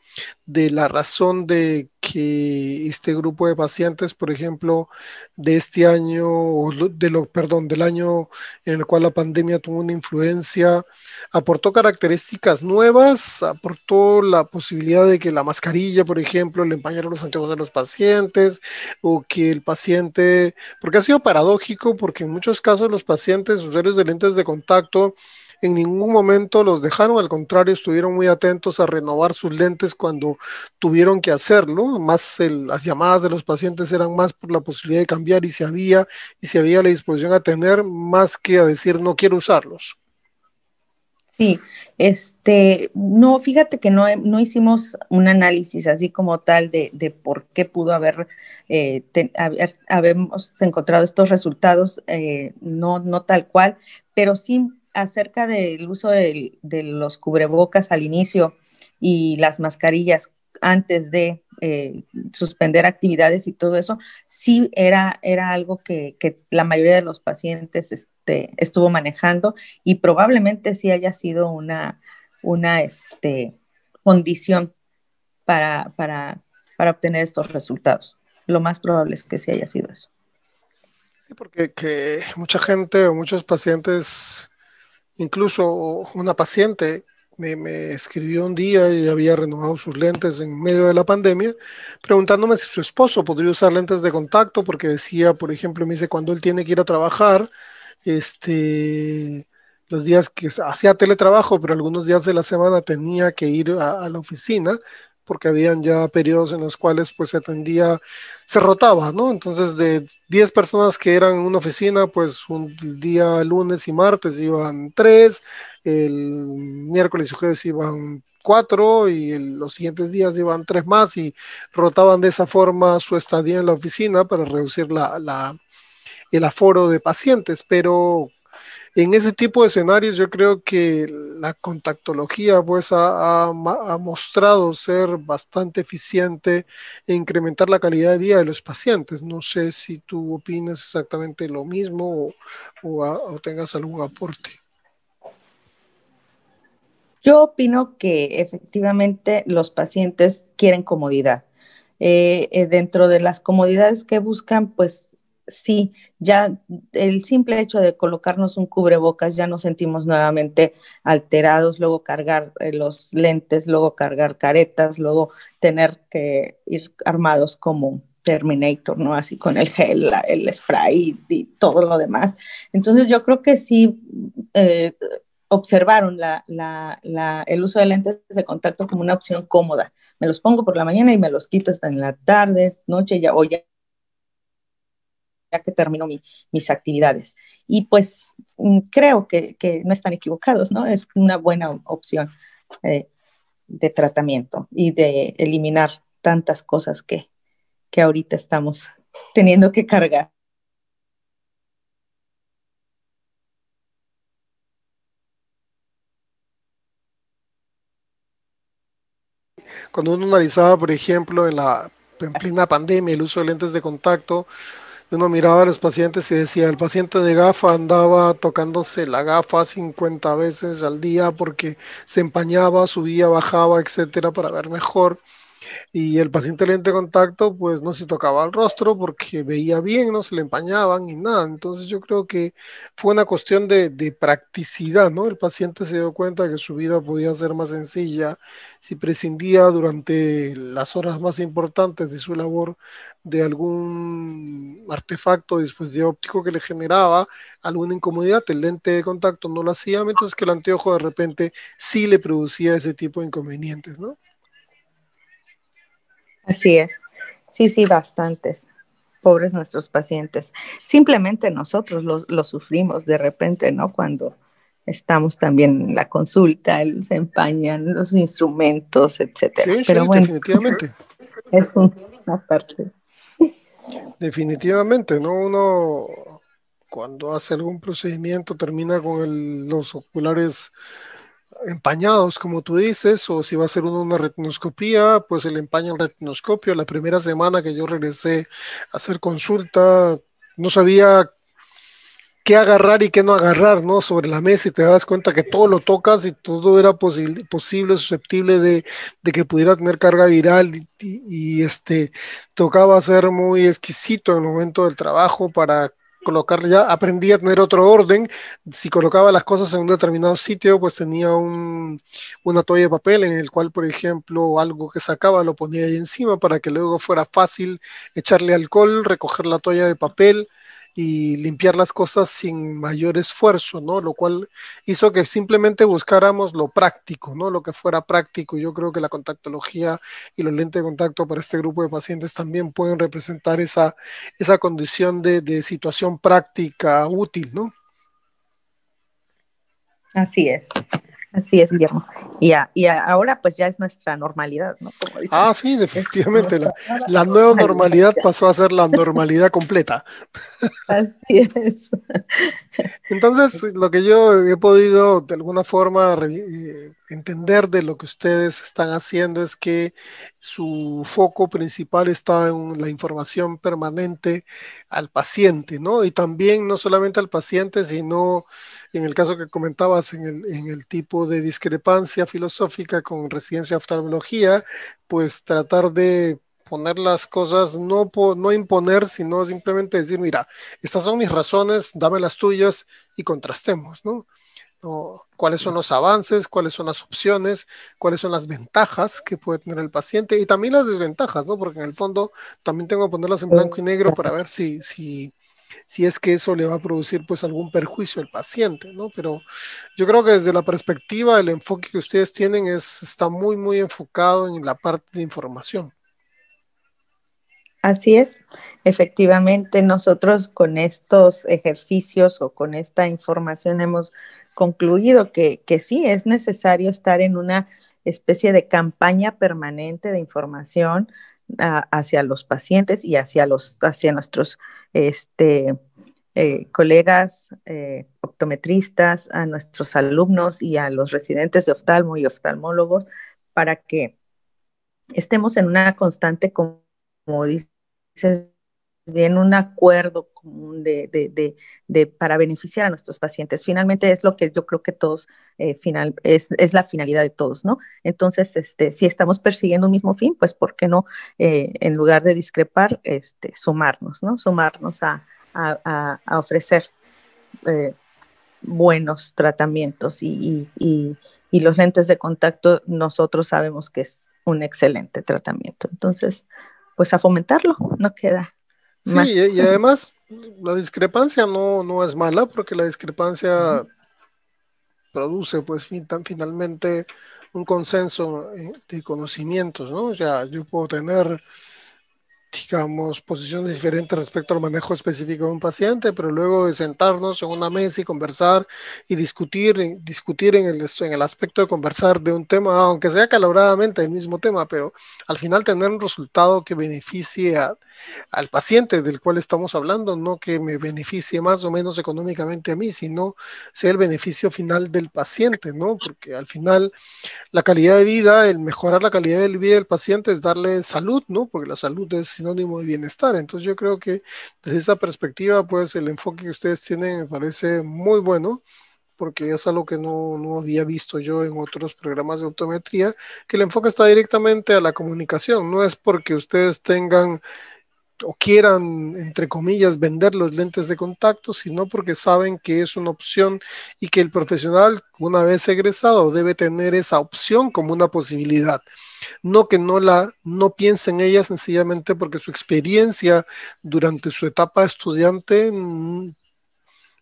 de la razón de que este grupo de pacientes, por ejemplo, de este año, o de lo, perdón, del año en el cual la pandemia tuvo una influencia, aportó características nuevas, aportó la posibilidad de que la mascarilla, por ejemplo, le empañaron los anteojos a los pacientes, o que el paciente, porque ha sido paradójico, porque en muchos casos los pacientes, usuarios de lentes de contacto, en ningún momento los dejaron, al contrario, estuvieron muy atentos a renovar sus lentes cuando tuvieron que hacerlo, más las llamadas de los pacientes eran más por la posibilidad de cambiar y si había, y había la disposición a tener, más que a decir no quiero usarlos. Sí, este, no, fíjate que no, no, hicimos un análisis así como tal de, por qué pudo haber, eh, encontrado estos resultados, eh, no, no tal cual, pero sí acerca del uso de, los cubrebocas al inicio y las mascarillas antes de eh, suspender actividades y todo eso, sí era, era algo que, la mayoría de los pacientes este, estuvo manejando y probablemente sí haya sido una, una este, condición para, obtener estos resultados. Lo más probable es que sí haya sido eso. Sí, porque mucha gente o muchos pacientes Incluso una paciente me, escribió un día y había renovado sus lentes en medio de la pandemia, preguntándome si su esposo podría usar lentes de contacto, porque decía, por ejemplo, me dice, cuando él tiene que ir a trabajar, este, los días que hacía teletrabajo, pero algunos días de la semana tenía que ir a la oficina, porque habían ya periodos en los cuales pues se atendía, se rotaba, ¿no? Entonces de 10 personas que eran en una oficina, pues un día lunes y martes iban 3, el miércoles y jueves iban 4 y los siguientes días iban 3 más y rotaban de esa forma su estadía en la oficina para reducir la, la el aforo de pacientes, pero en ese tipo de escenarios yo creo que la contactología pues ha, mostrado ser bastante eficiente e incrementar la calidad de vida de los pacientes. No sé si tú opinas exactamente lo mismo o, o, tengas algún aporte. Yo opino que efectivamente los pacientes quieren comodidad. Eh, eh, dentro de las comodidades que buscan, pues sí, ya el simple hecho de colocarnos un cubrebocas ya nos sentimos nuevamente alterados, luego cargar eh, los lentes, luego cargar caretas, luego tener que ir armados como Terminator, ¿no? Así con el gel, el spray y, todo lo demás. Entonces yo creo que sí eh, observaron el uso de lentes de contacto como una opción cómoda. Me los pongo por la mañana y me los quito hasta en la tarde, noche ya, o ya que termino mis actividades. Y pues mm, creo que, no están equivocados, ¿no? Es una buena opción eh, de tratamiento y de eliminar tantas cosas que, ahorita estamos teniendo que cargar. Cuando uno analizaba, por ejemplo, en la en plena pandemia el uso de lentes de contacto, uno miraba a los pacientes y decía, el paciente de gafa andaba tocándose la gafa 50 veces al día porque se empañaba, subía, bajaba, etcétera, para ver mejor. Y el paciente lente de contacto, pues no se tocaba el rostro porque veía bien, no se le empañaban ni nada. Entonces yo creo que fue una cuestión de, practicidad, ¿no? El paciente se dio cuenta que su vida podía ser más sencilla si prescindía durante las horas más importantes de su labor de algún artefacto, de óptico que le generaba alguna incomodidad, el lente de contacto no lo hacía, mientras que el anteojo de repente sí le producía ese tipo de inconvenientes, ¿no? Así es. Sí, sí, bastantes. Pobres nuestros pacientes. Simplemente nosotros los lo sufrimos de repente, ¿no? Cuando estamos también en la consulta, se empañan los instrumentos, etcétera. Sí, sí, definitivamente. Es una parte. Definitivamente, ¿no? Uno cuando hace algún procedimiento termina con los oculares empañados, como tú dices, o si va a ser una retinoscopía, pues se le empaña el retinoscopio. La primera semana que yo regresé a hacer consulta, no sabía qué agarrar y qué no agarrar, ¿no? Sobre la mesa y te das cuenta que todo lo tocas y todo era posible, susceptible de, que pudiera tener carga viral y, este, tocaba ser muy exquisito en el momento del trabajo para colocar ya, aprendí a tener otro orden. Si colocaba las cosas en un determinado sitio, pues tenía un, una toalla de papel en el cual, por ejemplo, algo que sacaba lo ponía ahí encima para que luego fuera fácil echarle alcohol, recoger la toalla de papel, y limpiar las cosas sin mayor esfuerzo, ¿no? Lo cual hizo que simplemente buscáramos lo práctico, ¿no? Lo que fuera práctico. Yo creo que la contactología y los lentes de contacto para este grupo de pacientes también pueden representar esa, esa condición de situación práctica útil, ¿no? Así es. Así es, Guillermo. Y, ahora pues ya es nuestra normalidad, ¿no? ah, sí, definitivamente. La, nueva normalidad pasó a ser la normalidad completa. Así es. Entonces, lo que yo he podido de alguna forma eh, entender de lo que ustedes están haciendo es que su foco principal está en la información permanente al paciente, ¿no? Y también no solamente al paciente, sino en el caso que comentabas, en el, en el tipo de discrepancia filosófica con residencia oftalmología, pues tratar de poner las cosas, no, no imponer, sino simplemente decir, mira, estas son mis razones, dame las tuyas y contrastemos, ¿no? cuáles son los avances, cuáles son las opciones, cuáles son las ventajas que puede tener el paciente y también las desventajas, ¿no? Porque en el fondo también tengo que ponerlas en blanco y negro para ver si, si si es que eso le va a producir pues algún perjuicio al paciente, ¿no? Pero yo creo que desde la perspectiva, el enfoque que ustedes tienen es, está muy, muy enfocado en la parte de información. Así es, efectivamente nosotros con estos ejercicios o con esta información hemos concluido que sí, es necesario estar en una especie de campaña permanente de información hacia los pacientes y hacia, los, hacia nuestros este, eh, colegas eh, optometristas, a nuestros alumnos y a los residentes de oftalmo y oftalmólogos para que estemos en una constante, como dices bien un acuerdo común de, de, de, para beneficiar a nuestros pacientes. Finalmente es lo que yo creo que todos, eh, final, es, la finalidad de todos, ¿no? Entonces, este, si estamos persiguiendo un mismo fin, pues ¿por qué no, eh, en lugar de discrepar, este, sumarnos, ¿no? Sumarnos a, ofrecer eh, buenos tratamientos y, y los lentes de contacto nosotros sabemos que es un excelente tratamiento. Entonces, pues a fomentarlo, no queda Sí, Y, además la discrepancia no, es mala porque la discrepancia produce pues fin, tan, finalmente un consenso eh, de conocimientos, ¿no? O sea, yo puedo tener digamos, posiciones diferentes respecto al manejo específico de un paciente, pero luego de sentarnos en una mesa y conversar y discutir, discutir en, el, en el aspecto de conversar de un tema, aunque sea calabradamente el mismo tema, pero al final tener un resultado que beneficie al paciente del cual estamos hablando, no que me beneficie más o menos económicamente a mí, sino sea el beneficio final del paciente, ¿no? Porque al final la calidad de vida, el mejorar la calidad de vida del paciente es darle salud, ¿no? Porque la salud es sinónimo de bienestar. Entonces yo creo que desde esa perspectiva, pues el enfoque que ustedes tienen me parece muy bueno porque es algo que no, no, había visto yo en otros programas de optometría, que el enfoque está directamente a la comunicación, no es porque ustedes tengan o quieran, entre comillas, vender los lentes de contacto, sino porque saben que es una opción y que el profesional, una vez egresado, debe tener esa opción como una posibilidad. No que no la no piense en ella sencillamente porque su experiencia durante su etapa estudiante mm,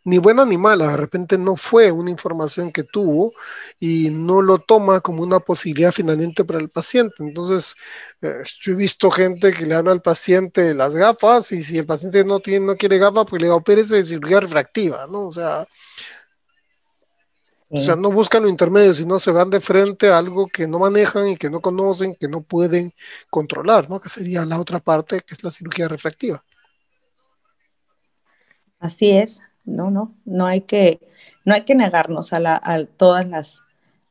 ni buena ni mala, de repente no fue una información que tuvo y no lo toma como una posibilidad finalmente para el paciente. Entonces, eh, yo he visto gente que le habla al paciente las gafas y si el paciente no, tiene, no quiere gafas, pues le opera de cirugía refractiva, ¿no? O sea, o sea, no buscan lo intermedio, sino se van de frente a algo que no manejan y que no conocen, que no pueden controlar, ¿no? Que sería la otra parte, que es la cirugía refractiva. Así es. No, no, no hay que, no hay que negarnos a, todas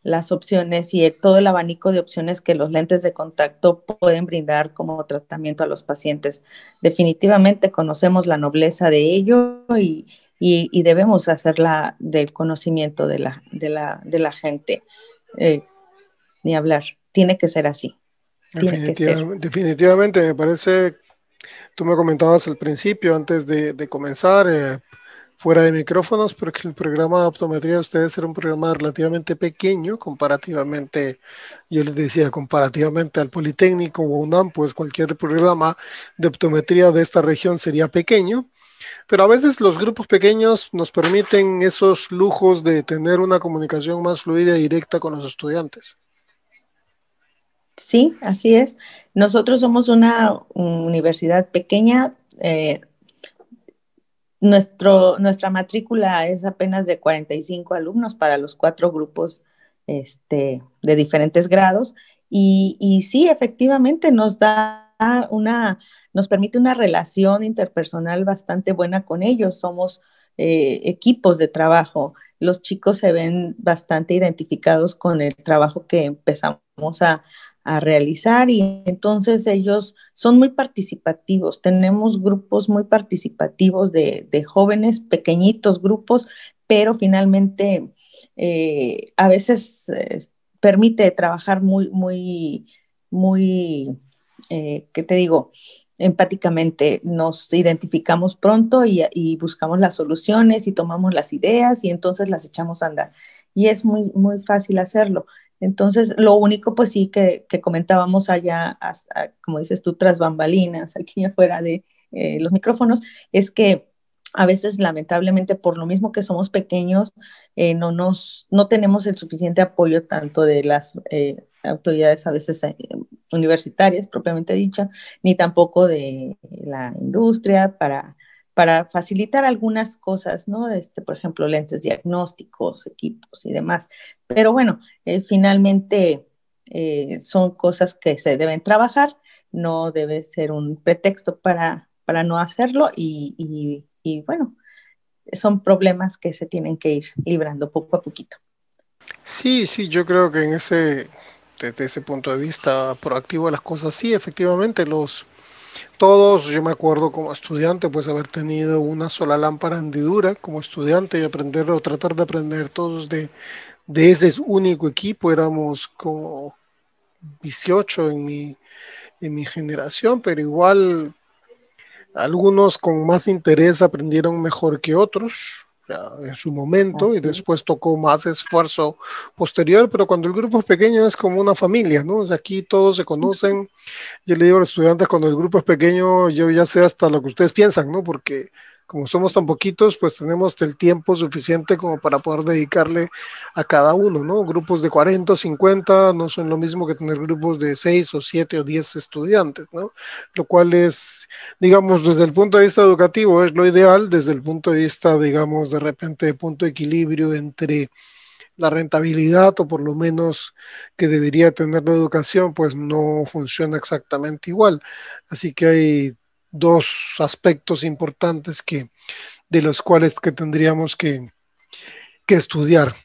las, opciones y todo el abanico de opciones que los lentes de contacto pueden brindar como tratamiento a los pacientes. Definitivamente conocemos la nobleza de ello y, debemos hacerla del conocimiento de la, de la, gente. Eh, ni hablar, tiene que ser así. Definitivamente, me parece, tú me comentabas al principio, antes de, comenzar, eh, fuera de micrófonos, porque el programa de optometría de ustedes era un programa relativamente pequeño, comparativamente, yo les decía, comparativamente al Politécnico o UNAM, pues cualquier programa de optometría de esta región sería pequeño. Pero a veces los grupos pequeños nos permiten esos lujos de tener una comunicación más fluida y directa con los estudiantes. Sí, así es. Nosotros somos una universidad pequeña, eh, nuestra matrícula es apenas de 45 alumnos para los cuatro grupos este, de diferentes grados. Y, y sí, efectivamente nos da una, nos permite una relación interpersonal bastante buena con ellos. Somos eh, equipos de trabajo. Los chicos se ven bastante identificados con el trabajo que empezamos a, a realizar y entonces ellos son muy participativos. Tenemos grupos muy participativos de, jóvenes, pequeñitos grupos, pero finalmente eh, a veces eh, permite trabajar muy, muy, muy, eh, ¿qué te digo? empáticamente nos identificamos pronto y, y, buscamos las soluciones y tomamos las ideas y entonces las echamos a andar. Y es muy, muy fácil hacerlo. Entonces, lo único, pues sí, que, comentábamos allá, como dices tú, tras bambalinas, aquí afuera de eh, los micrófonos, es que a veces, lamentablemente, por lo mismo que somos pequeños, eh, no, nos, no tenemos el suficiente apoyo tanto de las eh, autoridades a veces universitarias, propiamente dicha, ni tampoco de la industria para para facilitar algunas cosas, ¿no? Este, por ejemplo, lentes diagnósticos, equipos y demás. Pero bueno, eh, finalmente eh, son cosas que se deben trabajar, no debe ser un pretexto para, para no hacerlo y, bueno, son problemas que se tienen que ir librando poco a poquito. Sí, sí, yo creo que en ese, desde ese punto de vista proactivo de las cosas, sí, efectivamente los todos, yo me acuerdo como estudiante, pues haber tenido una sola lámpara hendidura como estudiante y aprender o tratar de aprender todos de, de ese único equipo. Éramos como 18 en mi, en mi generación, pero igual algunos con más interés aprendieron mejor que otros en su momento y después tocó más esfuerzo posterior, pero cuando el grupo es pequeño es como una familia, ¿no? O sea, aquí todos se conocen. Yo le digo a los estudiantes, cuando el grupo es pequeño, yo ya sé hasta lo que ustedes piensan, ¿no? Porque como somos tan poquitos, pues tenemos el tiempo suficiente como para poder dedicarle a cada uno, ¿no? Grupos de 40 o 50 no son lo mismo que tener grupos de 6 o 7 o 10 estudiantes, ¿no? Lo cual es, digamos, desde el punto de vista educativo es lo ideal, desde el punto de vista, digamos, de repente de punto de equilibrio entre la rentabilidad o por lo menos que debería tener la educación, pues no funciona exactamente igual. Así que hay dos aspectos importantes que, de los cuales que tendríamos que, que estudiar.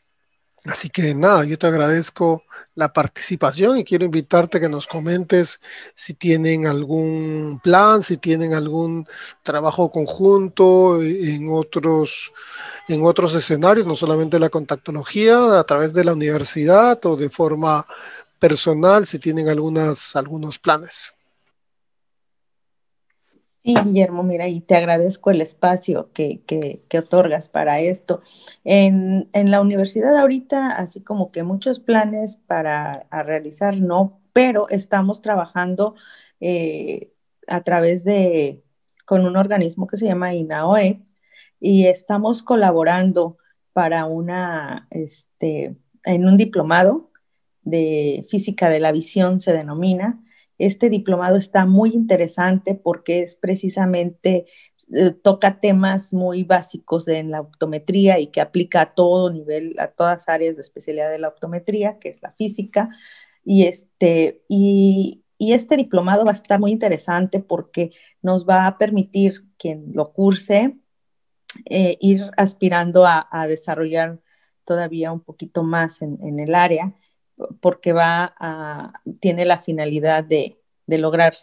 Así que nada, yo te agradezco la participación y quiero invitarte que nos comentes si tienen algún plan, si tienen algún trabajo conjunto en otros, en otros escenarios, no solamente la contactología, a través de la universidad o de forma personal, si tienen algunas, algunos planes. Sí, Guillermo, mira, y te agradezco el espacio que, otorgas para esto. En, la universidad ahorita, así como que muchos planes para realizar, no, pero estamos trabajando eh, a través de, con un organismo que se llama INAOE, y estamos colaborando para una, este, en un diplomado de física de la visión se denomina, este diplomado está muy interesante porque es precisamente, eh, toca temas muy básicos en la optometría y que aplica a todo nivel, a todas áreas de especialidad de la optometría, que es la física. Y, este, este diplomado va a estar muy interesante porque nos va a permitir quien lo curse eh, ir aspirando a, desarrollar todavía un poquito más en el área porque va a, tiene la finalidad de, lograr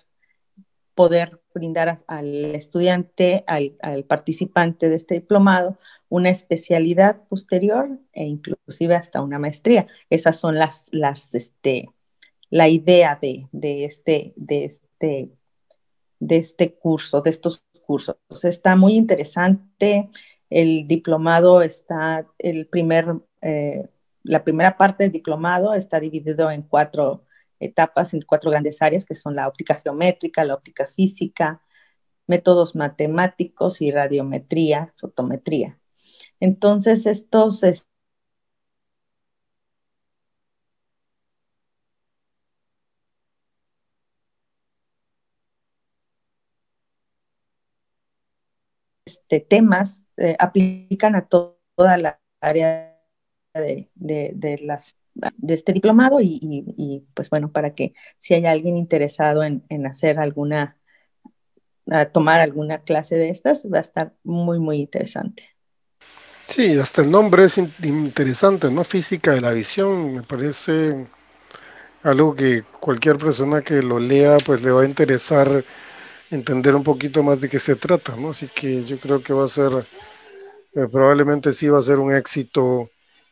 poder brindar al estudiante, al, participante de este diplomado, una especialidad posterior e inclusive hasta una maestría. Esas son las, las este, la idea de, este, de, este, de este curso, de estos cursos. Está muy interesante, el diplomado está, el primer... Eh, la primera parte del diplomado está dividido en cuatro etapas, en cuatro grandes áreas, que son la óptica geométrica, la óptica física, métodos matemáticos y radiometría, fotometría. Entonces, estos... Este, temas eh, aplican a toda la área de, las de este diplomado y, pues bueno, para que si hay alguien interesado en, hacer alguna, tomar alguna clase de estas, va a estar muy, muy interesante. Sí, hasta el nombre es interesante, ¿no? Física de la visión, me parece algo que cualquier persona que lo lea pues le va a interesar entender un poquito más de qué se trata, ¿no? Así que yo creo que va a ser, eh, probablemente sí va a ser un éxito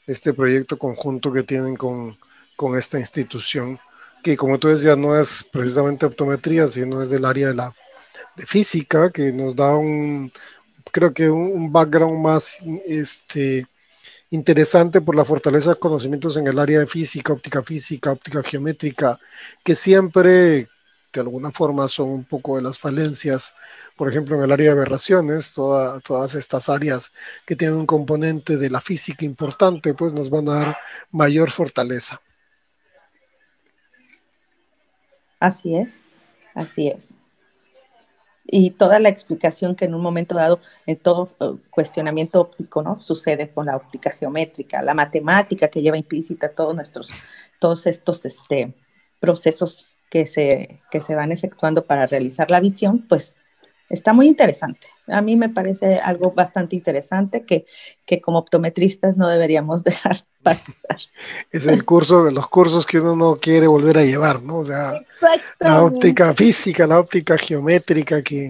este proyecto conjunto que tienen con, esta institución, que como tú decías, no es precisamente optometría, sino es del área de la física, que nos da un, creo que un, background más este, interesante por la fortaleza de conocimientos en el área de física, óptica física, óptica geométrica, que siempre de alguna forma son un poco de las falencias, por ejemplo, en el área de aberraciones, todas estas áreas que tienen un componente de la física importante, pues nos van a dar mayor fortaleza. Así es, así es. Y toda la explicación que en un momento dado, en todo eh, cuestionamiento óptico, ¿no? Sucede con la óptica geométrica, la matemática que lleva implícita todos nuestros, todos estos este, procesos que se, que se van efectuando para realizar la visión, pues está muy interesante. A mí me parece algo bastante interesante que, que como optometristas no deberíamos dejar pasar. Es el curso, de los cursos que uno no quiere volver a llevar, ¿no? O sea, la óptica física, la óptica geométrica, que,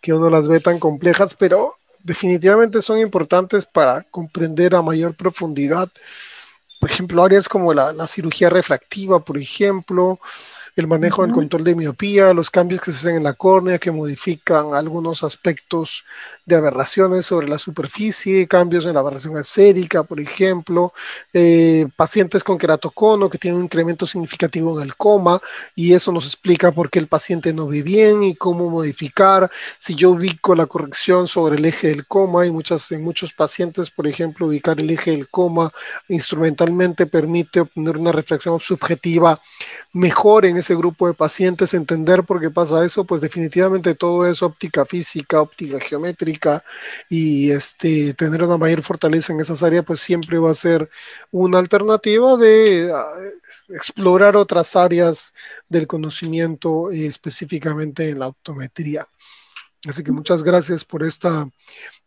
que uno las ve tan complejas, pero definitivamente son importantes para comprender a mayor profundidad. Por ejemplo, áreas como la, la cirugía refractiva, por ejemplo, el manejo del control de miopía, los cambios que se hacen en la córnea que modifican algunos aspectos de aberraciones sobre la superficie, cambios en la aberración esférica, por ejemplo, eh, pacientes con queratocono que tienen un incremento significativo en el coma y eso nos explica por qué el paciente no ve bien y cómo modificar. Si yo ubico la corrección sobre el eje del coma, y muchas, en muchos pacientes, por ejemplo, ubicar el eje del coma instrumentalmente permite obtener una reflexión subjetiva mejor en ese grupo de pacientes, entender por qué pasa eso, pues definitivamente todo es óptica física, óptica geométrica y este, tener una mayor fortaleza en esas áreas, pues siempre va a ser una alternativa de ah, explorar otras áreas del conocimiento, eh, específicamente en la optometría. Así que muchas gracias por esta,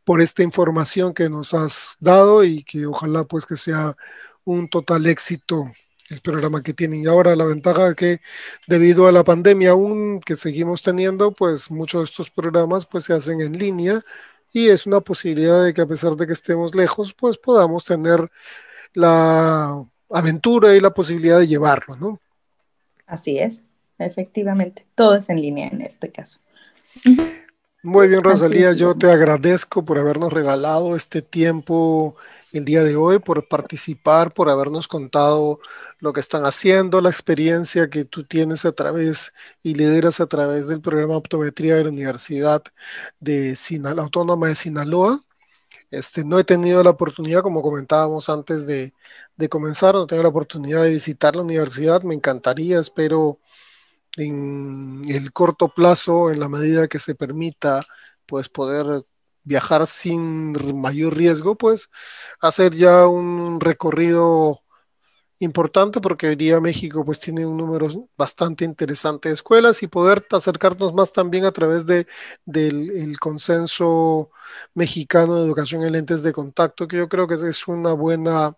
por esta información que nos has dado y que ojalá pues que sea un total éxito el programa que tienen. Y ahora la ventaja que debido a la pandemia aún que seguimos teniendo, pues muchos de estos programas pues se hacen en línea y es una posibilidad de que a pesar de que estemos lejos, pues podamos tener la aventura y la posibilidad de llevarlo, ¿no? Así es, efectivamente, todo es en línea en este caso. Muy bien, Rosalía, yo te agradezco por habernos regalado este tiempo el día de hoy, por participar, por habernos contado lo que están haciendo, la experiencia que tú tienes a través y lideras a través del programa de optometría de la Universidad de Sinaloa, Autónoma de Sinaloa. Este, no he tenido la oportunidad, como comentábamos antes de, de comenzar, no tengo la oportunidad de visitar la universidad, me encantaría, espero en el corto plazo, en la medida que se permita, pues poder viajar sin mayor riesgo, pues hacer ya un recorrido importante porque hoy día México pues tiene un número bastante interesante de escuelas y poder acercarnos más también a través del consenso mexicano de educación en lentes de contacto, que yo creo que es una buena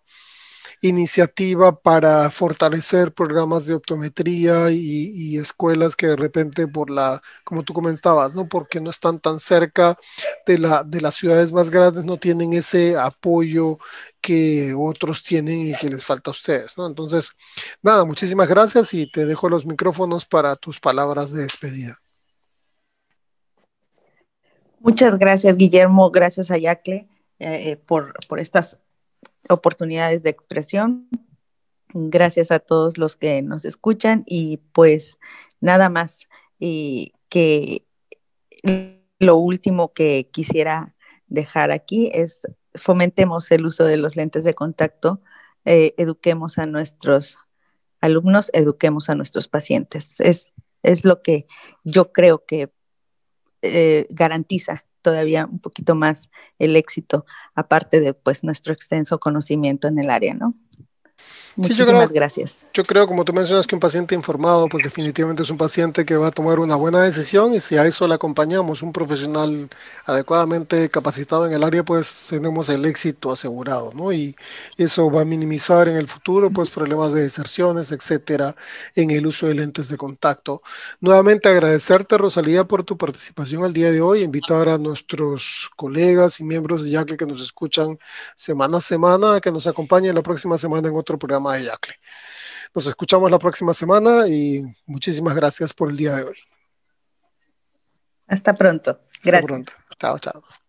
iniciativa para fortalecer programas de optometría y, escuelas que de repente por la, como tú comentabas, ¿no? Porque no están tan cerca de, la, de las ciudades más grandes, no tienen ese apoyo que otros tienen y que les falta a ustedes, Entonces, nada, muchísimas gracias y te dejo los micrófonos para tus palabras de despedida. Muchas gracias, Guillermo, gracias a Yacle eh, eh, por, por estas oportunidades de expresión. Gracias a todos los que nos escuchan y pues nada más y que lo último que quisiera dejar aquí es fomentemos el uso de los lentes de contacto, eh, eduquemos a nuestros alumnos, eduquemos a nuestros pacientes. Es, lo que yo creo que eh, garantiza todavía un poquito más el éxito, aparte de pues nuestro extenso conocimiento en el área, ¿no? Muchísimas gracias. Yo creo, como tú mencionas, que un paciente informado, pues definitivamente es un paciente que va a tomar una buena decisión y si a eso le acompañamos un profesional adecuadamente capacitado en el área, pues tenemos el éxito asegurado, ¿no? Y eso va a minimizar en el futuro, pues problemas de deserciones, etcétera, en el uso de lentes de contacto. Nuevamente agradecerte, Rosalía, por tu participación al día de hoy, invitar a nuestros colegas y miembros de YACLE que nos escuchan semana a semana, que nos acompañen la próxima semana en otro programa de Nos escuchamos la próxima semana y muchísimas gracias por el día de hoy. Hasta pronto. Gracias. Hasta pronto. Chao, chao.